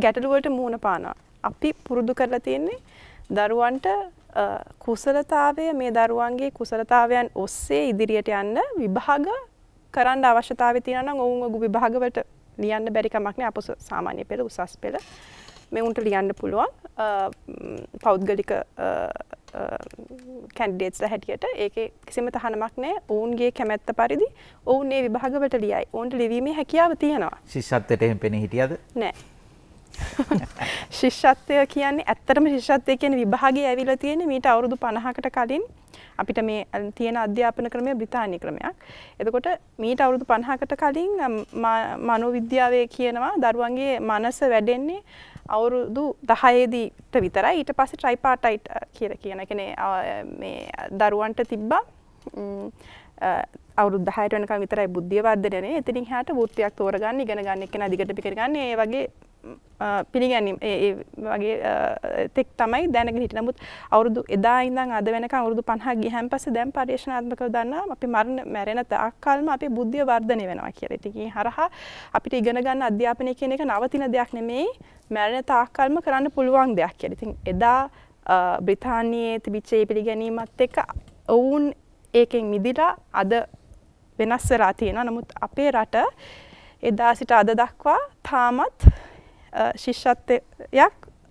ගැටලුවට මූුණ පානවා. අපි පුරුදු කරලා තියෙන්නේ දරුවන්ට කුසලතාවය මේ දරුවන්ගේ කුසලතාවයන් ඔස්සේ ඉදිරියට යන්න විභාග කරන්න අවශ්‍යතාව තියන ඔවුන් ඔගු විභාගවට ලියන්න බැරිකමක්න අප සාමාන්‍ය පෙළ උසස් පෙළ මේ උන්ට ලියන්න පුළුවන් පෞද්ගලික කැන්ඩේට්ල හැටියට ඒක කිසිම තහනමක් නෑ ඔවුන්ගේ කැමැත්ත පරිදි ඔවුන් ඒ විභාගවට ලියයි ඔවුන්ට ලිවීමේ හැකියාව තියෙනවා ශිෂත්තයට එහෙම පෙන හිටියද නෑ ශිෂ්ෂත්වය කියන්නේ ඇත්තටම ශිෂ්ෂත්වය කියන විභාගය ඇවිල්ලා තියෙන්නේ මීට අවුරුදු 50කට කලින් අපිට මේ තියෙන අධ්‍යාපන ක්‍රමය බ්‍රිතාන්‍ය ක්‍රමයක්. එතකොට මීට අවුරුදු 50කට කලින් මනෝවිද්‍යාවේ කියනවා දරුවන්ගේ මනස වැඩෙන්නේ අවුරුදු 10 ේදීට විතරයි. ඊට පස්සේ ට්‍රයිපාටයිට් කියලා කියන එකනේ මේ දරුවන්ට තිබ්බා අවුරුදු 10ට වෙනකම් විතරයි බුද්ධිය වර්ධනය වෙන්නේ. එතනින් එහාට වෘත්තියක් තෝරගන්න ඉගෙන ගන්න එක්කන දිගට පිකර ගන්න ඒ වගේ පිළිගැනීම ඒ වගේ තෙක් තමයි දැනගෙන හිටියේ. නමුත් අවුරුදු එදා ඉඳන් අද වෙනකන් අවුරුදු 50 ගියන් පස්සේ දැන් පරිශනාත්මකව දන්නා අපි මරණ මැරෙන තාක්කල්ම අපේ බුද්ධිය වර්ධනය වෙනවා කියලා. ඉතින් හරහා අපිට ඉගෙන ගන්න අධ්‍යාපනය කියන එක නවතින දෙයක් නෙමෙයි මැරෙන තාක්කල්ම කරන්න පුළුවන් දෙයක් කියලා. ඉතින් එදා බ්‍රිතාන්‍යයේ තිබිච්ච ඒ පිළිගැනීමත් එක්ක ඔවුන් ඒකෙන් මිදිලා අද වෙනස් වෙලා තියෙනවා. නමුත් අපේ රට එදා සිට අද දක්වා තාමත් ශිෂ්ෂත්වයක්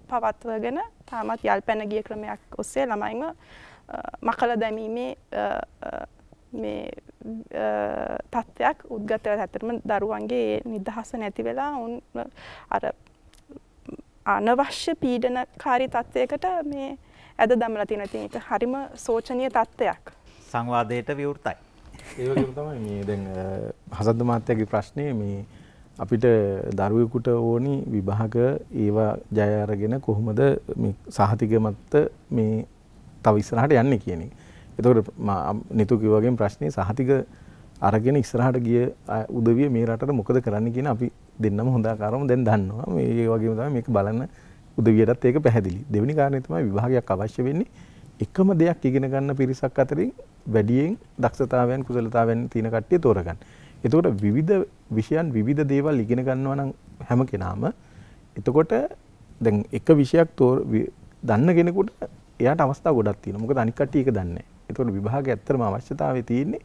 පවත්වගෙන තාමත් යල් පැන ගිය ක්‍රමයක් ඔස්සේ ළමයිම මකල දැමීමේ තත්ත්වයක් උද්ගතව ඇතරම දරුවන්ගේ නිදහස නැති වෙලා උන් අර අනවශ්‍ය පීඩන කාරි තත්ත්වයකට මේ ඇද දමල තිනති එක හරිම සෝචනය තත්ත්වයක් සංවාදයට විවෘතයි. ඒවගේ තමයි මේ දැන් හසද්ද මාත්‍යගේ ප්‍රශ්නය මේ අපිට දරුවෙකුට ඕනි විභාග ඒවා ජයරගෙන කොහොමද සහතිකමත්ත මේ තව ඉස්සරහට යන්න කියන එක. එතකොට නිතුකි වගේ ප්‍රශ්නය සහතික අරගෙන ඉස්සරහට ගිය උදවිය මේ රටට මොකද කරන්න කියන අපි දෙන්නම හොඳාකාරම දැන් දන්නවා මේ වගේ තමයි මේක බලන්න උදවියටත් ඒක පැහැදිලි. දෙවෙනි කාරණේ තමයි විභාගයක් අවශ්‍ය වෙන්නේ එකම දෙයක් ඉගෙන ගන්න පිරිසක් අතරින් වැඩියෙන් දක්ෂතාවයන් කුසලතාවයන් තියෙන කට්ටිය තෝරගන්න. එතකොට විවිධ විෂයන් විවිධ දේවල් ඉගෙන ගන්නවා නම් හැම කෙනාම එතකොට දැන් එක විෂයක් තෝ දන්න කෙනෙකුට එයාට අවස්ථා ගොඩක් තියෙනවා. මොකද අනික් කට්ටිය ඒක දන්නේ නැහැ. එතකොට විභාගයේ ඇත්තම අවශ්‍යතාවය තියෙන්නේ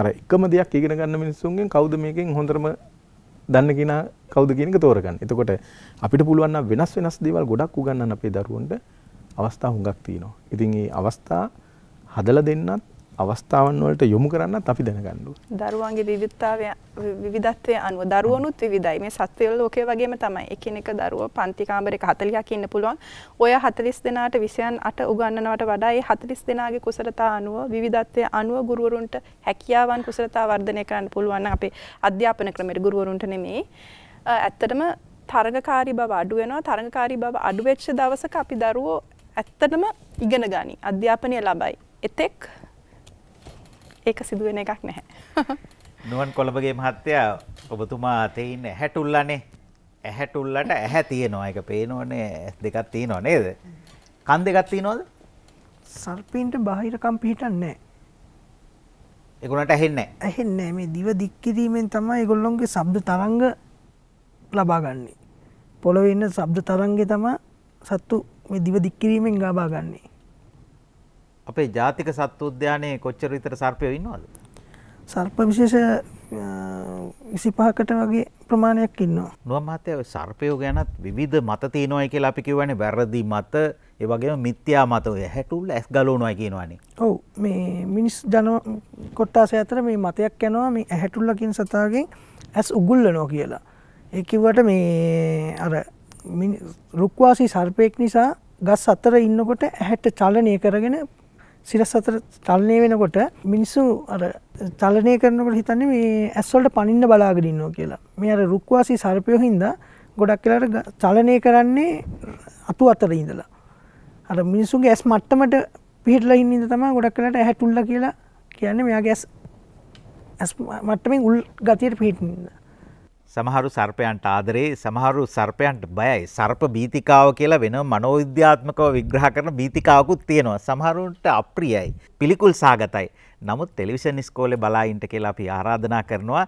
අර එකම දෙයක් ඉගෙන ගන්න මිනිස්සුන්ගෙන් කවුද මේකෙන් හොඳටම දන්න කෙනා කවුද කියන එක තෝරගන්න. එතකොට අපිට පුළුවන් නම් වෙනස් වෙනස් දේවල් ගොඩක් උගන්වන්න අපේ දරුවන්ට අවස්ථා හුඟක් තියෙනවා. ඉතින් මේ අවස්ථා හදලා දෙන්නත් අවස්ථාවන් වලට යොමු කරන්නත් අපි දැනගන්න ඕනේ. දරුවන්ගේ විවිධතාවය විවිධත්වය අනුව දරුවනුත් විවිධයි. මේ සත්වය ලෝකයේ වගේම තමයි. එකිනෙක දරුවෝ පන්ති කාමරයක 40ක් ඉන්න පුළුවන්. ඔය 40 දෙනාට 28 උගන්වනවට වඩා මේ 40 දෙනාගේ කුසලතා අනුව විවිධත්වය අනුව ගුරුවරුන්ට හැකියාවන් කුසලතා වර්ධනය කරන්න පුළුවන් නම් අපේ අධ්‍යාපන ක්‍රමයට ගුරුවරුන්ට නෙමෙයි. ඇත්තටම තරගකාරි බව අඩු වෙනවා තරගකාරි බව අඩු වෙච්ච දවසක අපි දරුවෝ ඇත්තටම ඉගෙන ගනි අධ්‍යාපනය ලබයි එතෙක් ඒක සිදුවෙන එකක් නැහැ. නුවන් කොළඹගේ මහත්තයා ඔබතුමා අතේ ඉන්න ඇහැටුල්ලනේ. ඇහැටුල්ලට ඇහැ තියෙනවා. ඒක පේනෝනේ ඇස් දෙකක් තියෙනවා නේද? කන් දෙකක් තියෙනවද? සර්පින්ට බාහිරකම් පිහිටන්නේ නැහැ. ඒගොල්ලන්ට ඇහෙන්නේ නැහැ. ඇහෙන්නේ නැහැ. මේ දිව දික් කිරීමෙන් තමයි ඒගොල්ලොන්ගේ ශබ්ද තරංග ලබා ගන්නෙ. පොළොවේ ඉන්න ශබ්ද තරංගේ තමයි සත්තු මේ දිව දික් කිරීමෙන් ලබා ගන්නේ. අපේ ජාතික සත්ව උද්‍යානයේ කොච්චර විතර සර්පයෝ ඉන්නවද? සර්ප විශේෂ 25කට වගේ ප්‍රමාණයක් ඉන්නවා. නුවන් මහත්තයා ඔය සර්පයෝ ගැනත් විවිධ මත තියෙනවායි කියලා අපි කියවනේ වැරදි මත, ඒ වගේම මිත්‍යා මත ඔය හැටුල්ල ඇස් ගලවනවායි කියනවනේ. ඔව් මේ මිනිස් ජන කොට්ටාසය අතර මේ මතයක් යනවා මේ ඇහැටුල්ලකින් සතාගෙන් ඇස් උගුල්ලනවා කියලා. ඒ කිව්වට මේ අර රුක්වාසී සර්පයෙක් නිසා ගස් අතර ඉන්නකොට ඇහැට චලනය කරගෙන සිරස් අතර තල්නය වෙනකොට මිනිස්සු අර තලනය කරනකට හිතන්නේ මේ ඇස්වලට පනින්න බලාගඩින්නෝ කියලා මේ අර රුක්වාසි සර්පයෝ හින්ද ගොඩක් කියලාට චලනය කරන්නේ අතු අතර ඉඳලා අර මිනිසුන්ගේ ඇස් මට්ටමට පිහිටලා ඉන්න තම ගොඩක් කලට ඇහැටුල්ල කියලා කියන්නේ මෙයාගේ ඇස් ඇස් මට්ටමින් උල් ගතියට පිහිටින්ද සමහරු සර්පයන්ට ආදරේ සමහරු සර්පයන්ට බයයි සර්ප බීතිකාව කියලා වෙන මනෝවිද්‍යාත්මකව විග්‍රහ කරන බීතිකාවකුත් තියෙනවා සමහරුන්ට අප්‍රියයි පිළිකුල් සාගතයි නමුත් ටෙලිවිෂන් ඉස්කෝලේ බලායින්ට කියලා අපි ආරාධනා කරනවා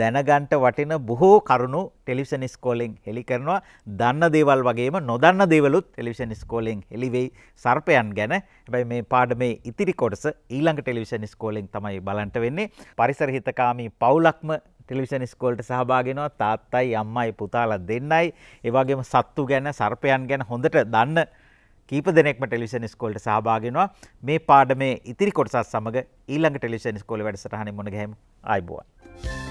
දැනගන්ට වටින බොහෝ කරුණු ටෙලිවිෂන් ඉස්කෝලෙන් හෙළි කරනවා දන්න දේවල් වගේම නොදන්න දේවලුත් ටෙලිවිෂන් ඉස්කෝලෙන් හෙළි වෙයි සර්පයන් ගැන හැබැයි මේ පාඩමේ ඉතිරි කොටස ඊළඟ ටෙලිවිෂන් ඉස්කෝලෙන් තමයි බලන්ට වෙන්නේ පරිසර හිතකාමී පවුලක්ම ටෙලිවිෂන් ස්කෝල්ට සහභාගෙනවා තාත්තයි අම්මයි පුතාල දෙන්නයි ඒවාගේම සත්තු ගැන සර්පයන් ගැන හොඳට දන්න කීප දෙනෙක්ම ටෙලිෂන් ස්කෝල්ට සහභාගෙනවා මේ පාඩමේ ඉතිරි කොටසත් සමඟ ඊළඟ ටෙලිෂන් ස්කෝල වැඩසටහන මොන ගැම අයිබෝවා.